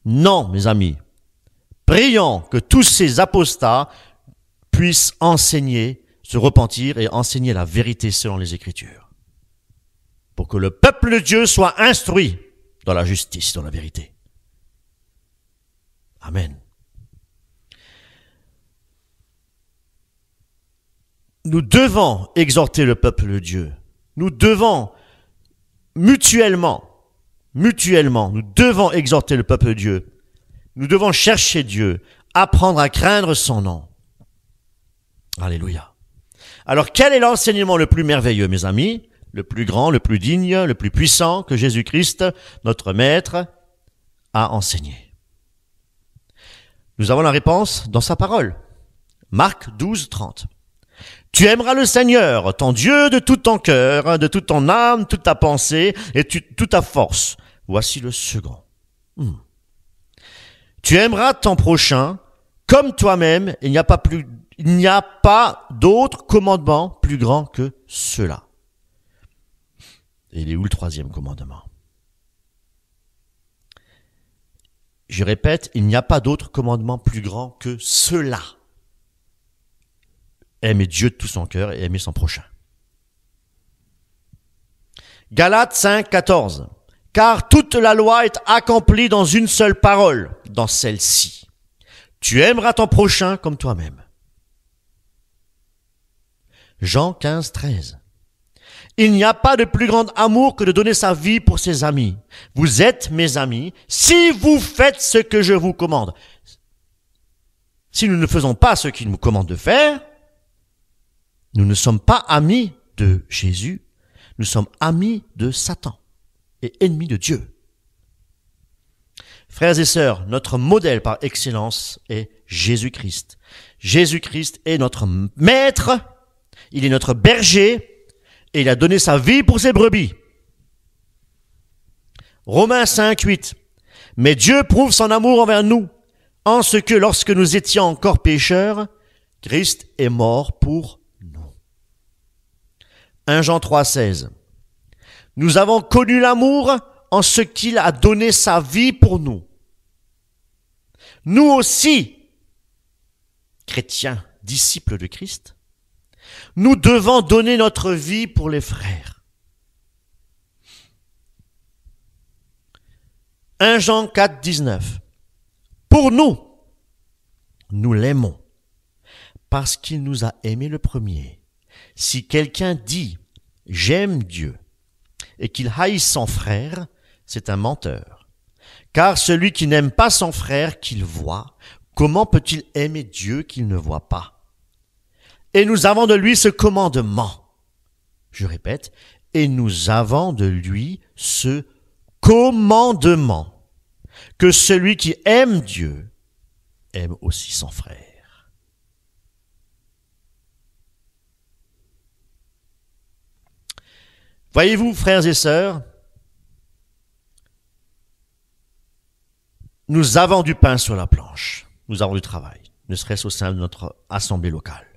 Non, mes amis. Prions que tous ces apostats puisse enseigner, se repentir et enseigner la vérité selon les Écritures. Pour que le peuple de Dieu soit instruit dans la justice, dans la vérité. Amen. Nous devons exhorter le peuple de Dieu. Nous devons mutuellement, mutuellement, nous devons exhorter le peuple de Dieu. Nous devons chercher Dieu, apprendre à craindre son nom. Alléluia. Alors quel est l'enseignement le plus merveilleux, mes amis Le plus grand, le plus digne, le plus puissant que Jésus-Christ, notre Maître, a enseigné Nous avons la réponse dans sa parole. Marc 12, 30. Tu aimeras le Seigneur, ton Dieu, de tout ton cœur, de toute ton âme, toute ta pensée et toute ta force. Voici le second. Hmm. Tu aimeras ton prochain comme toi-même. Il n'y a pas plus il n'y a pas d'autre commandement plus grand que cela. Et il est où le troisième commandement Je répète, il n'y a pas d'autre commandement plus grand que cela. Aimer Dieu de tout son cœur et aimer son prochain. Galates 5, 14. Car toute la loi est accomplie dans une seule parole, dans celle-ci. Tu aimeras ton prochain comme toi-même. Jean 15, 13. Il n'y a pas de plus grand amour que de donner sa vie pour ses amis. Vous êtes mes amis si vous faites ce que je vous commande. Si nous ne faisons pas ce qu'il nous commande de faire, nous ne sommes pas amis de Jésus, nous sommes amis de Satan et ennemis de Dieu. Frères et sœurs, notre modèle par excellence est Jésus-Christ. Jésus-Christ est notre maître, il est notre berger et il a donné sa vie pour ses brebis. Romains 5, 8. Mais Dieu prouve son amour envers nous, en ce que lorsque nous étions encore pécheurs, Christ est mort pour nous. 1 Jean 3, 16. Nous avons connu l'amour en ce qu'il a donné sa vie pour nous. Nous aussi, chrétiens, disciples de Christ, nous devons donner notre vie pour les frères. 1 Jean 4, 19. Pour nous, nous l'aimons parce qu'il nous a aimés le premier. Si quelqu'un dit ⁇ J'aime Dieu ⁇ et qu'il haïsse son frère, c'est un menteur. Car celui qui n'aime pas son frère qu'il voit, comment peut-il aimer Dieu qu'il ne voit pas et nous avons de lui ce commandement. Je répète, et nous avons de lui ce commandement que celui qui aime Dieu aime aussi son frère. Voyez-vous, frères et sœurs, nous avons du pain sur la planche, nous avons du travail, ne serait-ce au sein de notre assemblée locale.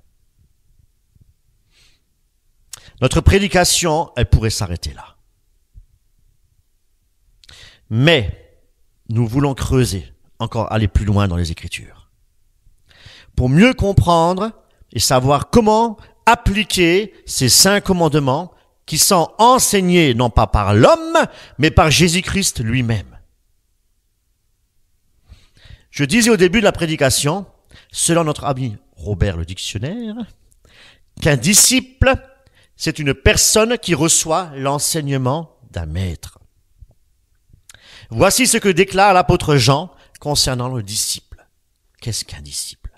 Notre prédication, elle pourrait s'arrêter là. Mais nous voulons creuser, encore aller plus loin dans les Écritures, pour mieux comprendre et savoir comment appliquer ces cinq commandements qui sont enseignés non pas par l'homme, mais par Jésus-Christ lui-même. Je disais au début de la prédication, selon notre ami Robert le dictionnaire, qu'un disciple c'est une personne qui reçoit l'enseignement d'un maître. Voici ce que déclare l'apôtre Jean concernant le disciple. Qu'est-ce qu'un disciple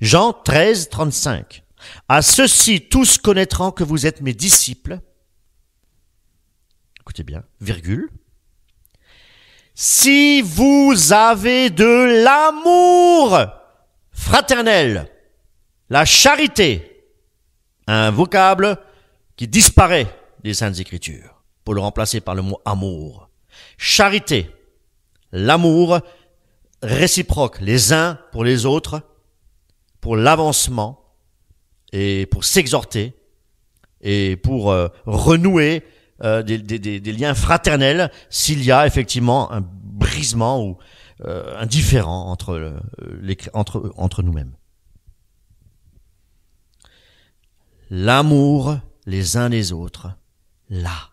Jean 13, 35. À ceux-ci tous connaîtront que vous êtes mes disciples. Écoutez bien, virgule. Si vous avez de l'amour fraternel, la charité, un vocable qui disparaît des Saintes Écritures pour le remplacer par le mot amour. Charité, l'amour réciproque les uns pour les autres, pour l'avancement et pour s'exhorter et pour euh, renouer euh, des, liens fraternels s'il y a effectivement un brisement ou euh, un différent entre, entre nous-mêmes. L'amour les uns les autres. Là,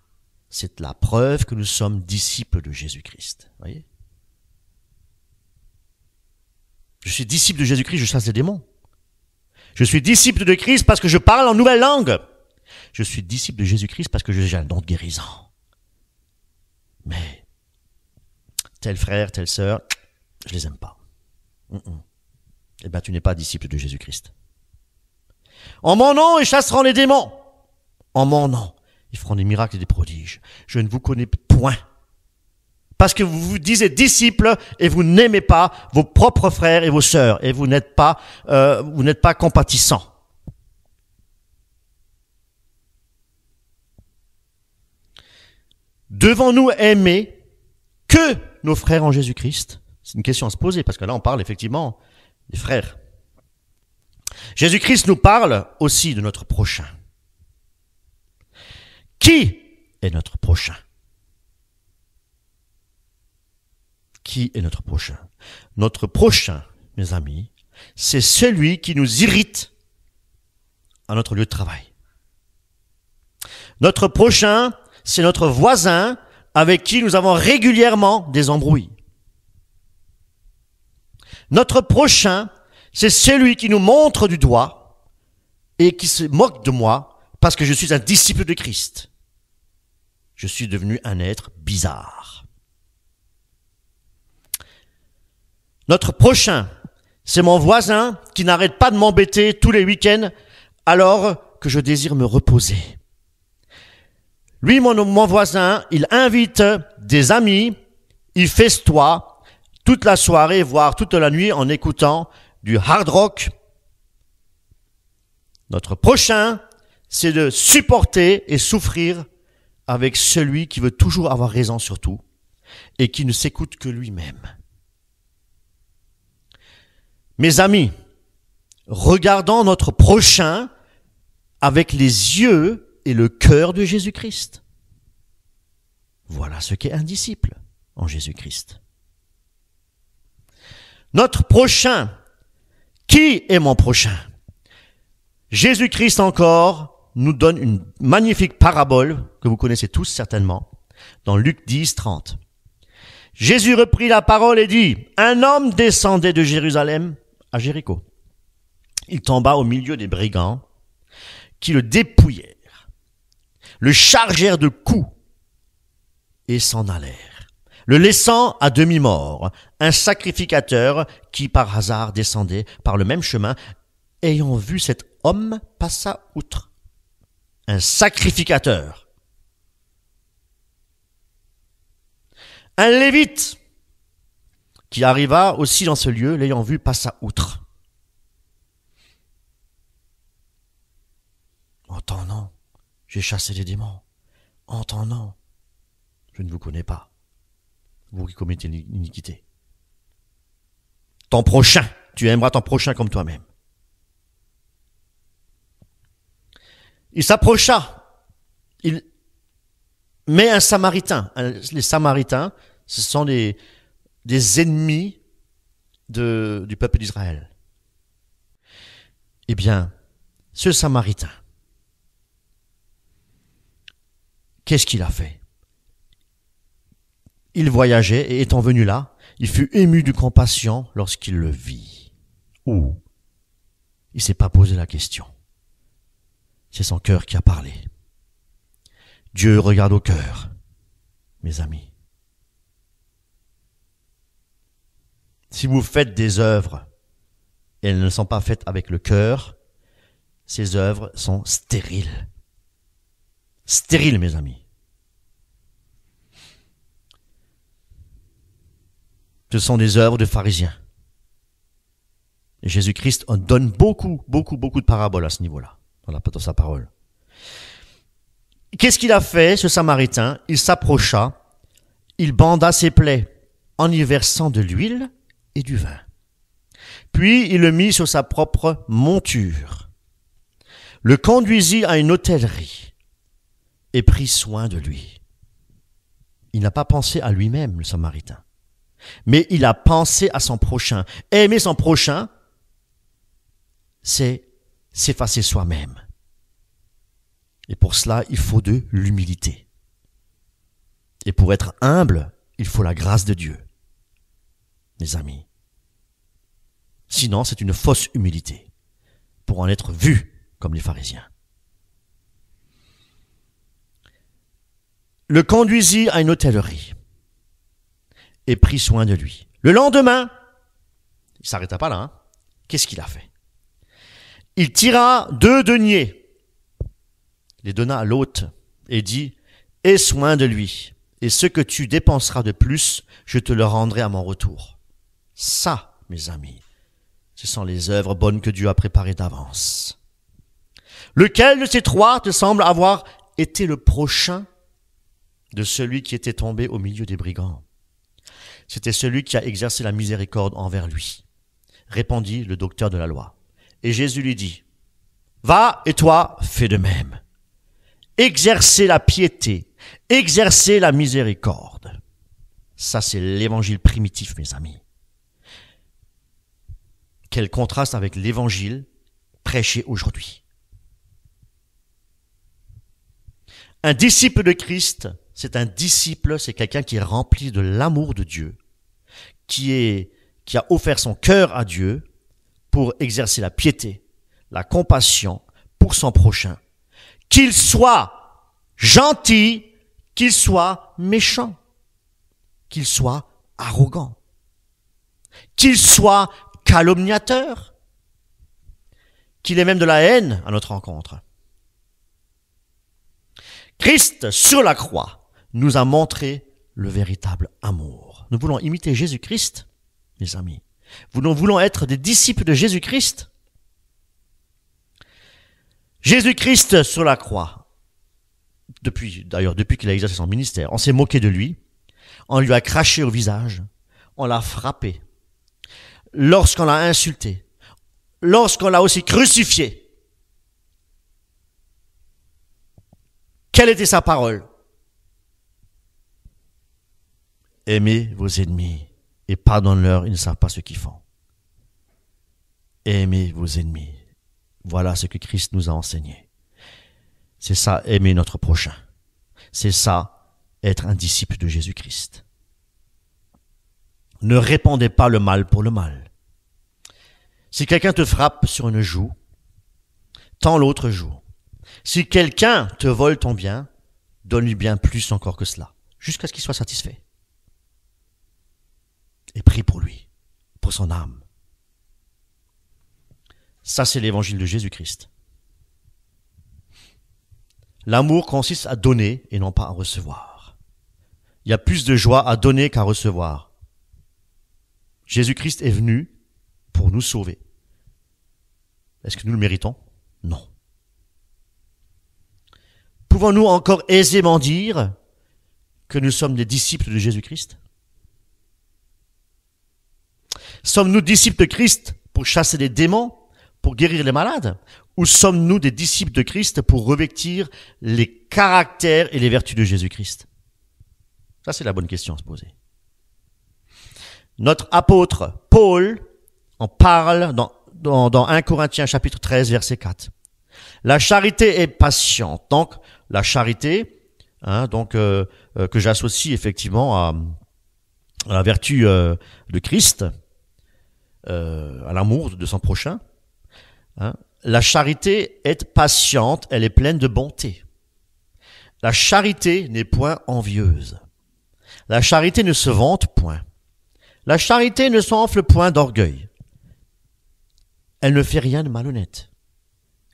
c'est la preuve que nous sommes disciples de Jésus-Christ. Voyez Je suis disciple de Jésus-Christ, je chasse les démons. Je suis disciple de Christ parce que je parle en nouvelle langue. Je suis disciple de Jésus-Christ parce que j'ai un don de guérison. Mais tel frère, telle sœur, je les aime pas. Eh bien, tu n'es pas disciple de Jésus-Christ. En mon nom, ils chasseront les démons. En mon nom, ils feront des miracles et des prodiges. Je ne vous connais point. Parce que vous vous disiez disciples et vous n'aimez pas vos propres frères et vos sœurs et vous n'êtes pas, euh, vous n'êtes pas compatissants. Devons-nous aimer que nos frères en Jésus-Christ C'est une question à se poser parce que là on parle effectivement des frères. Jésus-Christ nous parle aussi de notre prochain. Qui est notre prochain Qui est notre prochain Notre prochain, mes amis, c'est celui qui nous irrite à notre lieu de travail. Notre prochain, c'est notre voisin avec qui nous avons régulièrement des embrouilles. Notre prochain, c'est celui qui nous montre du doigt et qui se moque de moi parce que je suis un disciple de Christ je suis devenu un être bizarre. Notre prochain, c'est mon voisin qui n'arrête pas de m'embêter tous les week-ends alors que je désire me reposer. Lui, mon, voisin, il invite des amis, il festoie toute la soirée, voire toute la nuit en écoutant du hard rock. Notre prochain, c'est de supporter et souffrir avec celui qui veut toujours avoir raison sur tout et qui ne s'écoute que lui-même. Mes amis, regardons notre prochain avec les yeux et le cœur de Jésus-Christ. Voilà ce qu'est un disciple en Jésus-Christ. Notre prochain, qui est mon prochain Jésus-Christ encore nous donne une magnifique parabole que vous connaissez tous certainement dans Luc 10, 30. Jésus reprit la parole et dit, un homme descendait de Jérusalem à Jéricho. Il tomba au milieu des brigands qui le dépouillèrent, le chargèrent de coups et s'en allèrent, le laissant à demi-mort, un sacrificateur qui par hasard descendait par le même chemin, ayant vu cet homme passa outre un sacrificateur. Un lévite qui arriva aussi dans ce lieu, l'ayant vu, passa outre. Entendant, j'ai chassé les démons. Entendant, je ne vous connais pas, vous qui commettez l'iniquité. Ton prochain, tu aimeras ton prochain comme toi-même. Il s'approcha. Il... met un Samaritain, les Samaritains, ce sont des, ennemis du peuple d'Israël. Eh bien, ce Samaritain, qu'est-ce qu'il a fait Il voyageait et étant venu là, il fut ému de compassion lorsqu'il le vit. Ou, il s'est pas posé la question. C'est son cœur qui a parlé. Dieu regarde au cœur, mes amis. Si vous faites des œuvres et elles ne sont pas faites avec le cœur, ces œuvres sont stériles. Stériles, mes amis. Ce sont des œuvres de pharisiens. Jésus-Christ donne beaucoup, beaucoup, beaucoup de paraboles à ce niveau-là la, dans sa parole. Qu'est-ce qu'il a fait, ce Samaritain Il s'approcha, il banda ses plaies en y versant de l'huile et du vin. Puis il le mit sur sa propre monture, le conduisit à une hôtellerie et prit soin de lui. Il n'a pas pensé à lui-même, le Samaritain, mais il a pensé à son prochain. Aimer son prochain, c'est s'effacer soi-même. Et pour cela, il faut de l'humilité. Et pour être humble, il faut la grâce de Dieu, mes amis. Sinon, c'est une fausse humilité, pour en être vu comme les pharisiens. Le conduisit à une hôtellerie et prit soin de lui. Le lendemain, il s'arrêta pas là. Hein. Qu'est-ce qu'il a fait il tira deux deniers, les donna à l'hôte, et dit, Aie soin de lui, et ce que tu dépenseras de plus, je te le rendrai à mon retour. Ça, mes amis, ce sont les œuvres bonnes que Dieu a préparées d'avance. Lequel de ces trois te semble avoir été le prochain de celui qui était tombé au milieu des brigands C'était celui qui a exercé la miséricorde envers lui, répondit le docteur de la loi. Et Jésus lui dit, Va et toi, fais de même. Exercez la piété, exercez la miséricorde. Ça, c'est l'évangile primitif, mes amis. Quel contraste avec l'évangile prêché aujourd'hui. Un disciple de Christ, c'est un disciple, c'est quelqu'un qui est rempli de l'amour de Dieu, qui est, qui a offert son cœur à Dieu, pour exercer la piété, la compassion pour son prochain. Qu'il soit gentil, qu'il soit méchant, qu'il soit arrogant, qu'il soit calomniateur, qu'il ait même de la haine à notre rencontre. Christ, sur la croix, nous a montré le véritable amour. Nous voulons imiter Jésus-Christ, mes amis nous voulons être des disciples de Jésus-Christ. Jésus-Christ sur la croix, depuis d'ailleurs depuis qu'il a exercé son ministère, on s'est moqué de lui, on lui a craché au visage, on l'a frappé, lorsqu'on l'a insulté, lorsqu'on l'a aussi crucifié. Quelle était sa parole Aimez vos ennemis et pardonne-leur, ils ne savent pas ce qu'ils font. Aimez vos ennemis. Voilà ce que Christ nous a enseigné. C'est ça, aimer notre prochain. C'est ça, être un disciple de Jésus-Christ. Ne répondez pas le mal pour le mal. Si quelqu'un te frappe sur une joue, tends l'autre joue. Si quelqu'un te vole ton bien, donne-lui bien plus encore que cela, jusqu'à ce qu'il soit satisfait et prie pour lui, pour son âme. Ça, c'est l'évangile de Jésus-Christ. L'amour consiste à donner et non pas à recevoir. Il y a plus de joie à donner qu'à recevoir. Jésus-Christ est venu pour nous sauver. Est-ce que nous le méritons Non. Pouvons-nous encore aisément dire que nous sommes des disciples de Jésus-Christ Sommes-nous disciples de Christ pour chasser les démons, pour guérir les malades Ou sommes-nous des disciples de Christ pour revêtir les caractères et les vertus de Jésus-Christ Ça, c'est la bonne question à se poser. Notre apôtre Paul en parle dans, dans, dans 1 Corinthiens chapitre 13, verset 4. La charité est patiente. Donc, la charité, hein, donc euh, euh, que j'associe effectivement à, la vertu euh, de Christ, euh, à l'amour de son prochain. Hein, la charité est patiente, elle est pleine de bonté. La charité n'est point envieuse. La charité ne se vante point. La charité ne s'enfle point d'orgueil. Elle ne fait rien de malhonnête.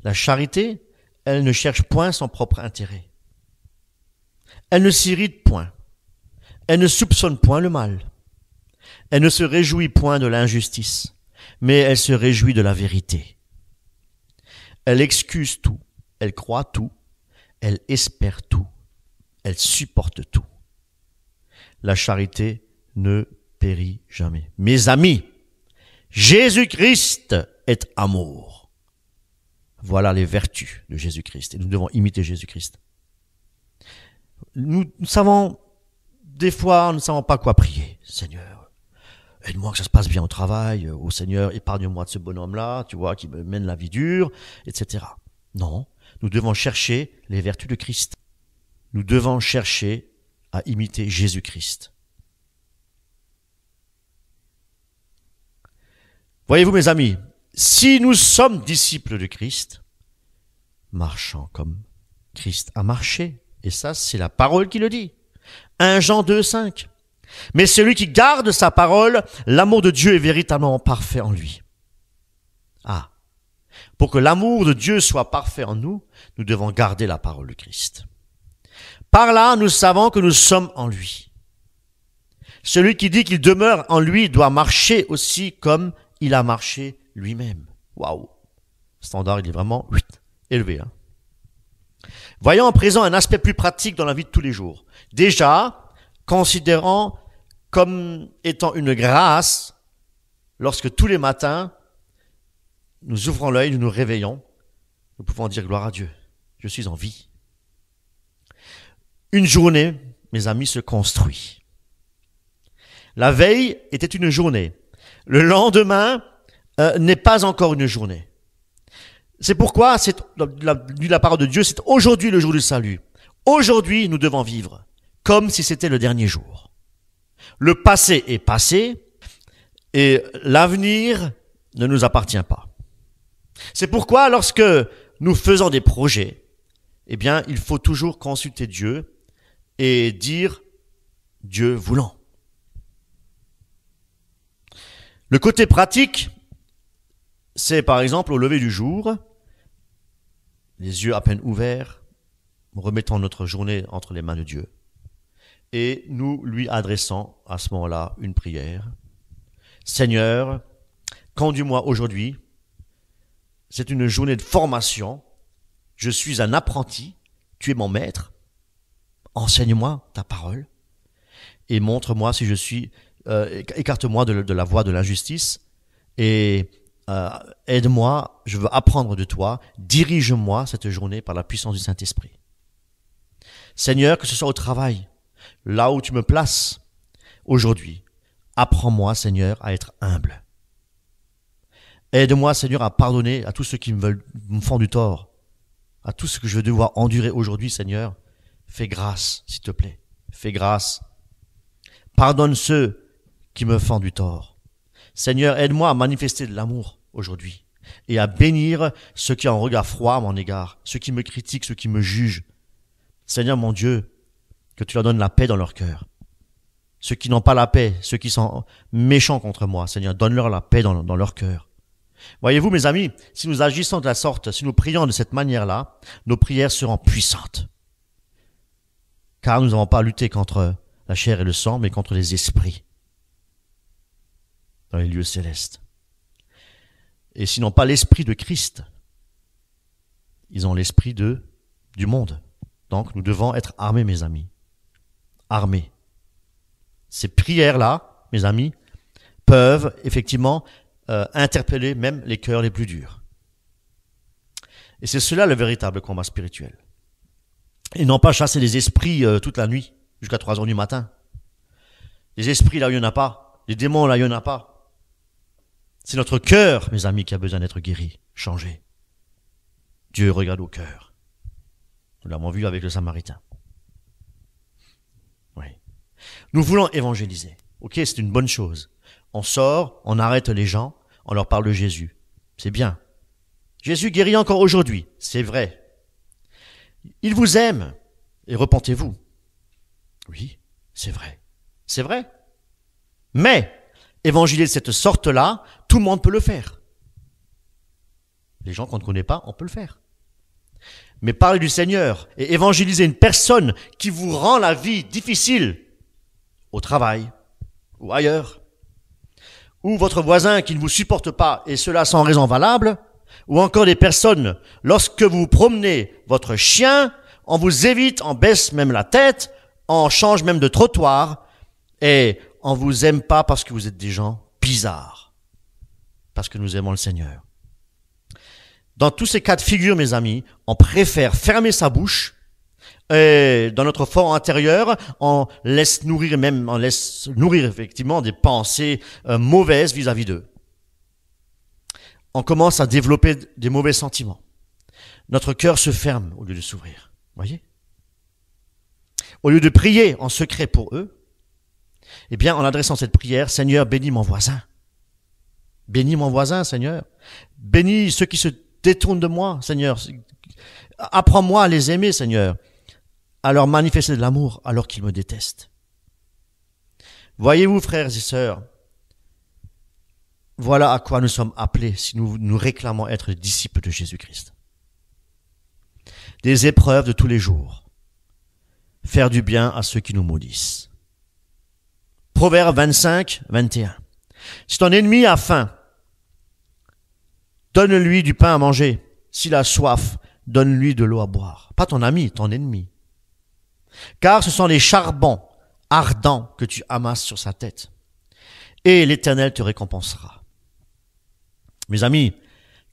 La charité, elle ne cherche point son propre intérêt. Elle ne s'irrite point. Elle ne soupçonne point le mal. Elle ne se réjouit point de l'injustice, mais elle se réjouit de la vérité. Elle excuse tout, elle croit tout, elle espère tout, elle supporte tout. La charité ne périt jamais. Mes amis, Jésus-Christ est amour. Voilà les vertus de Jésus-Christ. Et nous devons imiter Jésus-Christ. Nous, savons, des fois, nous ne savons pas quoi prier, Seigneur aide-moi que ça se passe bien au travail, euh, au Seigneur, épargne-moi de ce bonhomme-là, tu vois, qui me mène la vie dure, etc. Non, nous devons chercher les vertus de Christ. Nous devons chercher à imiter Jésus-Christ. Voyez-vous, mes amis, si nous sommes disciples de Christ, marchant comme Christ a marché. Et ça, c'est la parole qui le dit. 1 Jean 2, 5. Mais celui qui garde sa parole, l'amour de Dieu est véritablement parfait en lui. Ah, pour que l'amour de Dieu soit parfait en nous, nous devons garder la parole de Christ. Par là, nous savons que nous sommes en lui. Celui qui dit qu'il demeure en lui doit marcher aussi comme il a marché lui-même. Waouh Standard, il est vraiment élevé. Hein. Voyons en présent un aspect plus pratique dans la vie de tous les jours. Déjà, considérant comme étant une grâce lorsque tous les matins, nous ouvrons l'œil, nous nous réveillons, nous pouvons dire gloire à Dieu, je suis en vie. Une journée, mes amis, se construit. La veille était une journée. Le lendemain euh, n'est pas encore une journée. C'est pourquoi, c'est, la parole de Dieu, c'est aujourd'hui le jour du salut. Aujourd'hui, nous devons vivre comme si c'était le dernier jour. Le passé est passé et l'avenir ne nous appartient pas. C'est pourquoi lorsque nous faisons des projets, eh bien, il faut toujours consulter Dieu et dire Dieu voulant. Le côté pratique, c'est par exemple au lever du jour, les yeux à peine ouverts, remettant notre journée entre les mains de Dieu et nous lui adressons à ce moment-là une prière. Seigneur, conduis-moi aujourd'hui. C'est une journée de formation. Je suis un apprenti. Tu es mon maître. Enseigne-moi ta parole et montre-moi si je suis, euh, écarte-moi de, la voie de l'injustice et euh, aide-moi, je veux apprendre de toi, dirige-moi cette journée par la puissance du Saint-Esprit. Seigneur, que ce soit au travail, là où tu me places. Aujourd'hui, apprends-moi, Seigneur, à être humble. Aide-moi, Seigneur, à pardonner à tous ceux qui me, veulent, font du tort, à tout ce que je vais devoir endurer aujourd'hui, Seigneur. Fais grâce, s'il te plaît. Fais grâce. Pardonne ceux qui me font du tort. Seigneur, aide-moi à manifester de l'amour aujourd'hui et à bénir ceux qui ont un regard froid à mon égard, ceux qui me critiquent, ceux qui me jugent. Seigneur mon Dieu, que tu leur donnes la paix dans leur cœur. Ceux qui n'ont pas la paix, ceux qui sont méchants contre moi, Seigneur, donne-leur la paix dans, leur cœur. Voyez-vous, mes amis, si nous agissons de la sorte, si nous prions de cette manière-là, nos prières seront puissantes. Car nous n'avons pas à lutter contre la chair et le sang, mais contre les esprits dans les lieux célestes. Et s'ils n'ont pas l'esprit de Christ, ils ont l'esprit de, du monde. Donc nous devons être armés, mes amis armée. Ces prières-là, mes amis, peuvent effectivement euh, interpeller même les cœurs les plus durs. Et c'est cela le véritable combat spirituel. Et non pas chasser les esprits euh, toute la nuit, jusqu'à 3 heures du matin. Les esprits, là, il n'y en a pas. Les démons, là, il n'y en a pas. C'est notre cœur, mes amis, qui a besoin d'être guéri, changé. Dieu regarde au cœur. Nous l'avons vu avec le Samaritain. Nous voulons évangéliser. Ok, c'est une bonne chose. On sort, on arrête les gens, on leur parle de Jésus. C'est bien. Jésus guérit encore aujourd'hui, c'est vrai. Il vous aime et repentez-vous. Oui, c'est vrai. C'est vrai. Mais évangéliser de cette sorte-là, tout le monde peut le faire. Les gens qu'on ne connaît pas, on peut le faire. Mais parler du Seigneur et évangéliser une personne qui vous rend la vie difficile, au travail ou ailleurs, ou votre voisin qui ne vous supporte pas et cela sans raison valable, ou encore des personnes, lorsque vous promenez votre chien, on vous évite, on baisse même la tête, on change même de trottoir, et on vous aime pas parce que vous êtes des gens bizarres, parce que nous aimons le Seigneur. Dans tous ces cas de figure, mes amis, on préfère fermer sa bouche et dans notre fort intérieur, on laisse nourrir même, on laisse nourrir effectivement des pensées euh, mauvaises vis-à-vis d'eux. On commence à développer des mauvais sentiments. Notre cœur se ferme au lieu de s'ouvrir. Voyez Au lieu de prier en secret pour eux, eh bien, en adressant cette prière, Seigneur, bénis mon voisin. Bénis mon voisin, Seigneur. Bénis ceux qui se détournent de moi, Seigneur. Apprends-moi à les aimer, Seigneur à leur manifester de l'amour alors qu'ils me détestent. Voyez-vous, frères et sœurs, voilà à quoi nous sommes appelés si nous nous réclamons être disciples de Jésus-Christ. Des épreuves de tous les jours. Faire du bien à ceux qui nous maudissent. Proverbe 25, 21. Si ton ennemi a faim, donne-lui du pain à manger. S'il a soif, donne-lui de l'eau à boire. Pas ton ami, ton ennemi car ce sont les charbons ardents que tu amasses sur sa tête, et l'Éternel te récompensera. Mes amis,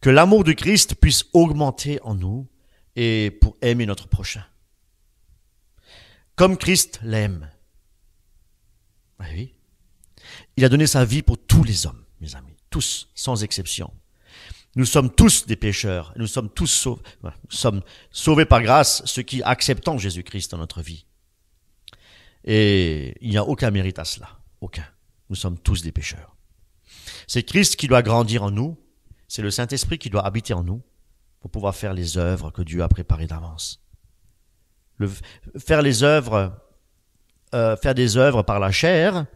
que l'amour de Christ puisse augmenter en nous et pour aimer notre prochain. Comme Christ l'aime. Eh oui. Il a donné sa vie pour tous les hommes, mes amis, tous, sans exception. Nous sommes tous des pécheurs. Nous sommes tous sauvés. sommes sauvés par grâce, ceux qui acceptent Jésus-Christ dans notre vie. Et il n'y a aucun mérite à cela. Aucun. Nous sommes tous des pécheurs. C'est Christ qui doit grandir en nous. C'est le Saint-Esprit qui doit habiter en nous pour pouvoir faire les œuvres que Dieu a préparées d'avance. Le, faire les œuvres, euh, faire des œuvres par la chair,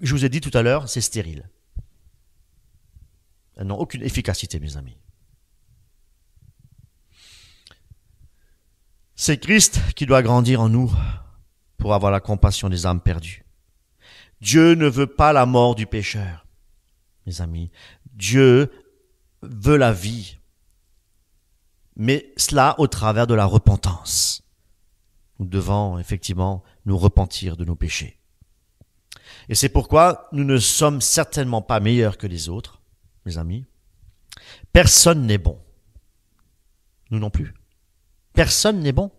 je vous ai dit tout à l'heure, c'est stérile. Elles n'ont aucune efficacité, mes amis. C'est Christ qui doit grandir en nous pour avoir la compassion des âmes perdues. Dieu ne veut pas la mort du pécheur, mes amis. Dieu veut la vie, mais cela au travers de la repentance. Nous devons effectivement nous repentir de nos péchés. Et c'est pourquoi nous ne sommes certainement pas meilleurs que les autres mes amis, personne n'est bon. Nous non plus. Personne n'est bon.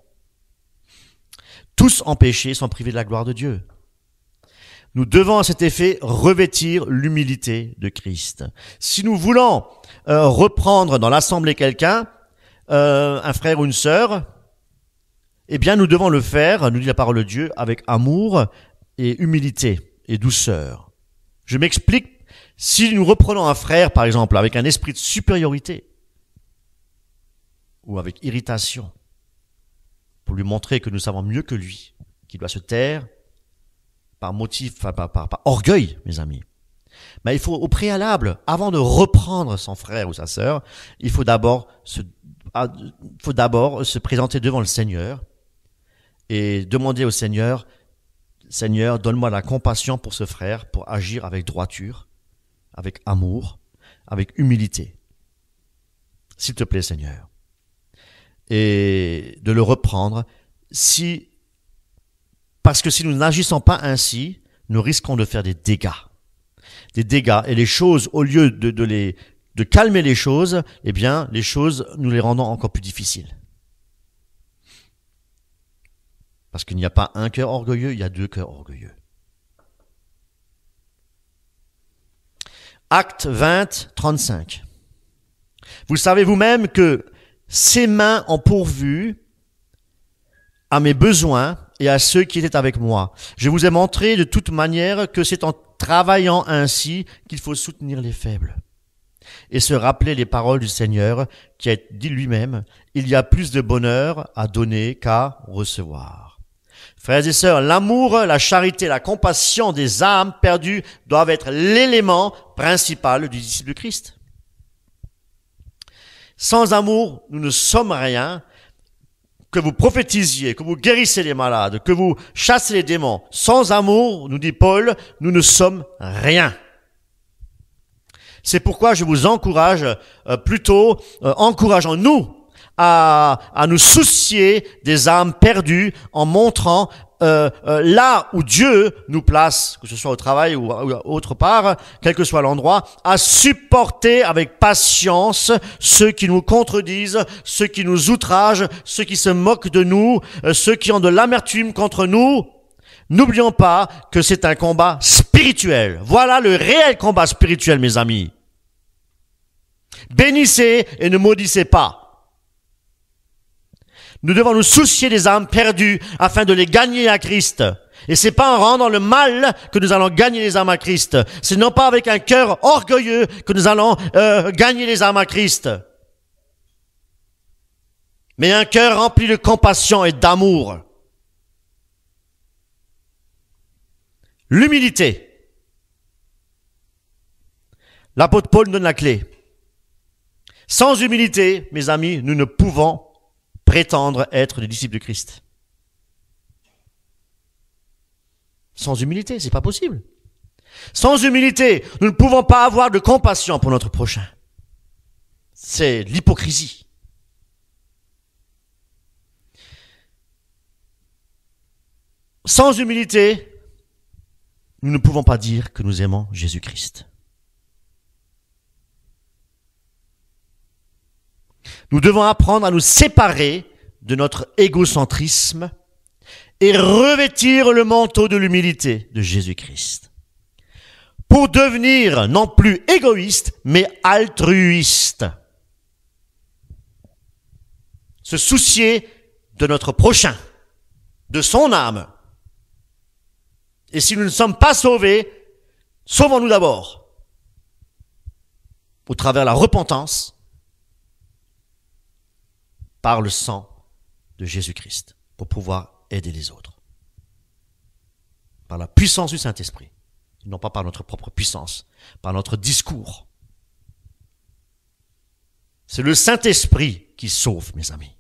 Tous empêchés sont privés de la gloire de Dieu. Nous devons à cet effet revêtir l'humilité de Christ. Si nous voulons euh, reprendre dans l'assemblée quelqu'un, euh, un frère ou une sœur, eh bien nous devons le faire, nous dit la parole de Dieu, avec amour et humilité et douceur. Je m'explique si nous reprenons un frère, par exemple, avec un esprit de supériorité, ou avec irritation, pour lui montrer que nous savons mieux que lui, qu'il doit se taire, par motif, par, orgueil, mes amis. Mais ben, il faut au préalable, avant de reprendre son frère ou sa sœur, il faut d'abord se, ah, faut d'abord se présenter devant le Seigneur et demander au Seigneur, Seigneur, donne-moi la compassion pour ce frère, pour agir avec droiture avec amour, avec humilité. S'il te plaît, Seigneur. Et de le reprendre si, parce que si nous n'agissons pas ainsi, nous risquons de faire des dégâts. Des dégâts. Et les choses, au lieu de, de de calmer les choses, eh bien, les choses, nous les rendons encore plus difficiles. Parce qu'il n'y a pas un cœur orgueilleux, il y a deux cœurs orgueilleux. Acte 20, 35. Vous savez vous-même que ses mains ont pourvu à mes besoins et à ceux qui étaient avec moi. Je vous ai montré de toute manière que c'est en travaillant ainsi qu'il faut soutenir les faibles et se rappeler les paroles du Seigneur qui a dit lui-même, il y a plus de bonheur à donner qu'à recevoir. Frères et sœurs, l'amour, la charité, la compassion des âmes perdues doivent être l'élément principal du disciple de Christ. Sans amour, nous ne sommes rien. Que vous prophétisiez, que vous guérissez les malades, que vous chassez les démons. Sans amour, nous dit Paul, nous ne sommes rien. C'est pourquoi je vous encourage euh, plutôt, euh, encourageons-nous à, nous soucier des âmes perdues en montrant euh, euh, là où Dieu nous place, que ce soit au travail ou, autre part, quel que soit l'endroit, à supporter avec patience ceux qui nous contredisent, ceux qui nous outragent, ceux qui se moquent de nous, euh, ceux qui ont de l'amertume contre nous. N'oublions pas que c'est un combat spirituel. Voilà le réel combat spirituel, mes amis. Bénissez et ne maudissez pas. Nous devons nous soucier des âmes perdues afin de les gagner à Christ. Et c'est pas en rendant le mal que nous allons gagner les âmes à Christ. C'est non pas avec un cœur orgueilleux que nous allons euh, gagner les âmes à Christ. Mais un cœur rempli de compassion et d'amour. L'humilité. L'apôtre Paul donne la clé. Sans humilité, mes amis, nous ne pouvons prétendre être des disciples de Christ Sans humilité, c'est pas possible. Sans humilité, nous ne pouvons pas avoir de compassion pour notre prochain. C'est l'hypocrisie. Sans humilité, nous ne pouvons pas dire que nous aimons Jésus-Christ. Nous devons apprendre à nous séparer de notre égocentrisme et revêtir le manteau de l'humilité de Jésus-Christ. Pour devenir non plus égoïste, mais altruiste. Se soucier de notre prochain, de son âme. Et si nous ne sommes pas sauvés, sauvons-nous d'abord. Au travers de la repentance par le sang de Jésus-Christ pour pouvoir aider les autres. Par la puissance du Saint-Esprit, non pas par notre propre puissance, par notre discours. C'est le Saint-Esprit qui sauve, mes amis.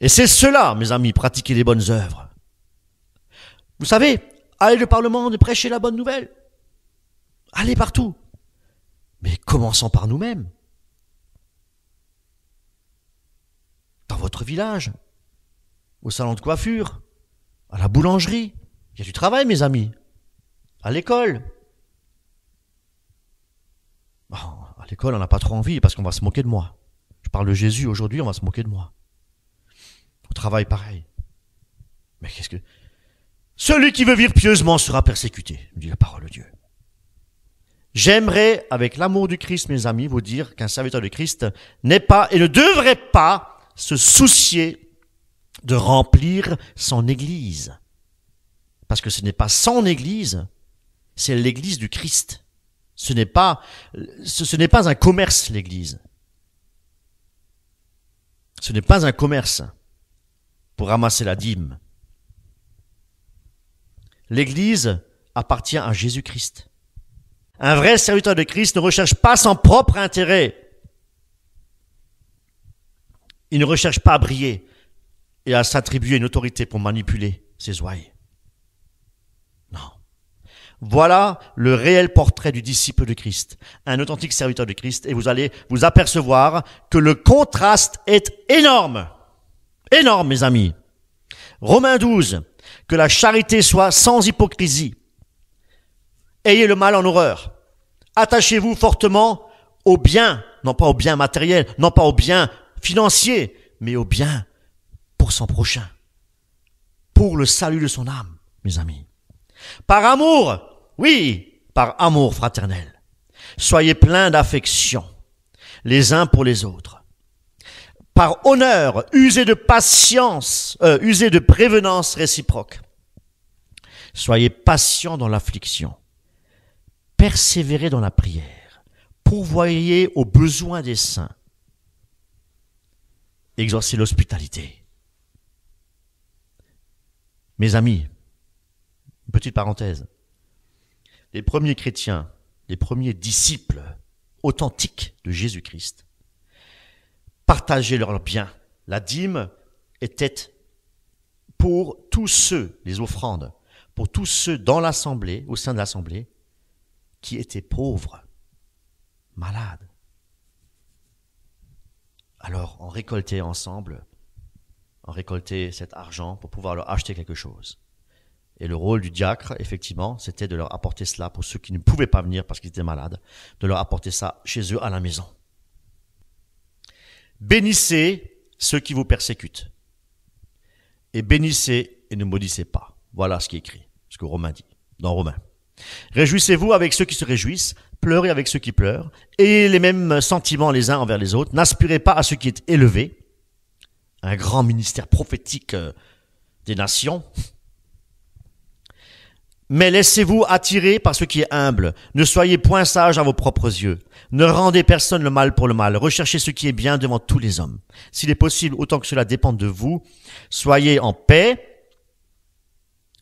Et c'est cela, mes amis, pratiquer les bonnes œuvres. Vous savez, allez le parlement, prêcher prêcher la bonne nouvelle. Allez partout. Mais commençons par nous-mêmes. À votre village, au salon de coiffure, à la boulangerie. Il y a du travail, mes amis. À l'école. à l'école, on n'a pas trop envie parce qu'on va se moquer de moi. Je parle de Jésus aujourd'hui, on va se moquer de moi. Au travail, pareil. Mais qu'est-ce que... Celui qui veut vivre pieusement sera persécuté, dit la parole de Dieu. J'aimerais, avec l'amour du Christ, mes amis, vous dire qu'un serviteur de Christ n'est pas et ne devrait pas se soucier de remplir son Église. Parce que ce n'est pas son Église, c'est l'Église du Christ. Ce n'est pas, n'est pas un commerce, l'Église. Ce n'est pas un commerce pour ramasser la dîme. L'Église appartient à Jésus-Christ. Un vrai serviteur de Christ ne recherche pas son propre intérêt, il ne recherche pas à briller et à s'attribuer une autorité pour manipuler ses ouailles. Non. Voilà le réel portrait du disciple de Christ, un authentique serviteur de Christ, et vous allez vous apercevoir que le contraste est énorme. Énorme, mes amis. Romains 12, que la charité soit sans hypocrisie. Ayez le mal en horreur. Attachez-vous fortement au bien, non pas au bien matériel, non pas au bien financier, mais au bien pour son prochain, pour le salut de son âme, mes amis. Par amour, oui, par amour fraternel. Soyez pleins d'affection les uns pour les autres. Par honneur, usez de patience, euh, de prévenance réciproque. Soyez patients dans l'affliction. Persévérez dans la prière. Pourvoyez aux besoins des saints. Exorcer l'hospitalité. Mes amis, petite parenthèse, les premiers chrétiens, les premiers disciples authentiques de Jésus-Christ, partageaient leurs biens. La dîme était pour tous ceux, les offrandes, pour tous ceux dans l'assemblée, au sein de l'assemblée, qui étaient pauvres, malades, alors on récoltait ensemble, on récoltait cet argent pour pouvoir leur acheter quelque chose. Et le rôle du diacre, effectivement, c'était de leur apporter cela pour ceux qui ne pouvaient pas venir parce qu'ils étaient malades, de leur apporter ça chez eux à la maison. Bénissez ceux qui vous persécutent. Et bénissez et ne maudissez pas. Voilà ce qui est écrit, ce que Romain dit, dans Romain. Réjouissez-vous avec ceux qui se réjouissent, pleurez avec ceux qui pleurent, et les mêmes sentiments les uns envers les autres, n'aspirez pas à ce qui est élevé, un grand ministère prophétique euh, des nations, mais laissez-vous attirer par ce qui est humble. Ne soyez point sage à vos propres yeux. Ne rendez personne le mal pour le mal. Recherchez ce qui est bien devant tous les hommes. S'il est possible, autant que cela dépend de vous, soyez en paix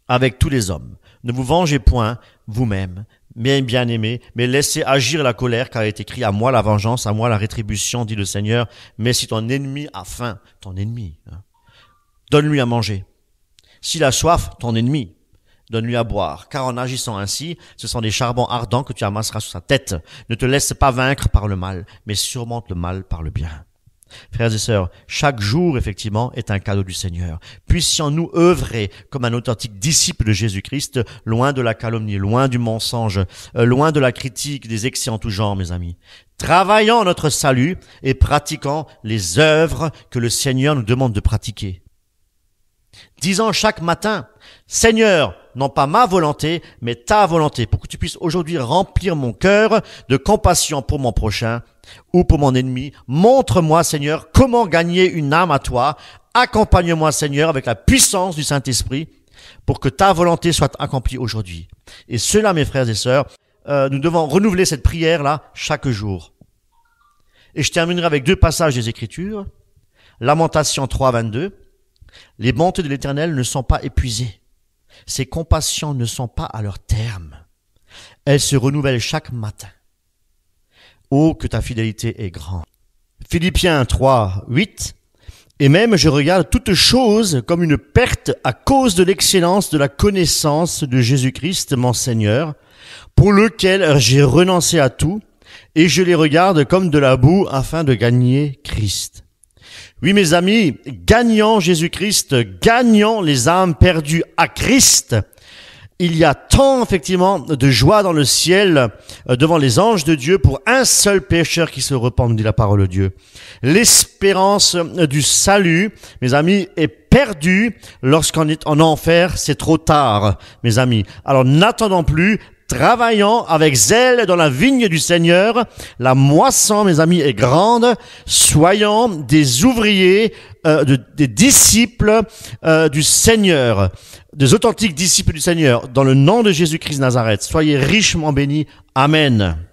avec tous les hommes. Ne vous vengez point vous-même, bien bien mais laissez agir la colère, car il est écrit à moi la vengeance, à moi la rétribution, dit le Seigneur. Mais si ton ennemi a faim, ton ennemi, hein, donne-lui à manger. S'il a soif, ton ennemi, donne-lui à boire. Car en agissant ainsi, ce sont des charbons ardents que tu amasseras sur sa tête. Ne te laisse pas vaincre par le mal, mais surmonte le mal par le bien. Frères et sœurs, chaque jour, effectivement, est un cadeau du Seigneur. Puissions-nous œuvrer comme un authentique disciple de Jésus-Christ, loin de la calomnie, loin du mensonge, euh, loin de la critique, des excès en tout genre, mes amis. Travaillant notre salut et pratiquant les œuvres que le Seigneur nous demande de pratiquer. Disant chaque matin, Seigneur, non pas ma volonté, mais ta volonté, pour que tu puisses aujourd'hui remplir mon cœur de compassion pour mon prochain ou pour mon ennemi. Montre-moi, Seigneur, comment gagner une âme à toi. Accompagne-moi, Seigneur, avec la puissance du Saint-Esprit, pour que ta volonté soit accomplie aujourd'hui. Et cela, mes frères et sœurs, euh, nous devons renouveler cette prière-là chaque jour. Et je terminerai avec deux passages des Écritures. Lamentation 3, 22. Les bontés de l'Éternel ne sont pas épuisées ces compassions ne sont pas à leur terme. Elles se renouvellent chaque matin. Oh, que ta fidélité est grande. Philippiens 3, 8. Et même je regarde toute chose comme une perte à cause de l'excellence de la connaissance de Jésus-Christ, mon Seigneur, pour lequel j'ai renoncé à tout, et je les regarde comme de la boue afin de gagner Christ. Oui, mes amis, gagnant Jésus-Christ, gagnant les âmes perdues à Christ. Il y a tant effectivement de joie dans le ciel euh, devant les anges de Dieu pour un seul pécheur qui se repent, dit la parole de Dieu. L'espérance euh, du salut, mes amis, est perdue lorsqu'on est en enfer, c'est trop tard, mes amis. Alors n'attendons plus, travaillant avec zèle dans la vigne du Seigneur. La moisson, mes amis, est grande. Soyons des ouvriers, euh, des disciples euh, du Seigneur, des authentiques disciples du Seigneur, dans le nom de Jésus-Christ Nazareth. Soyez richement bénis. Amen.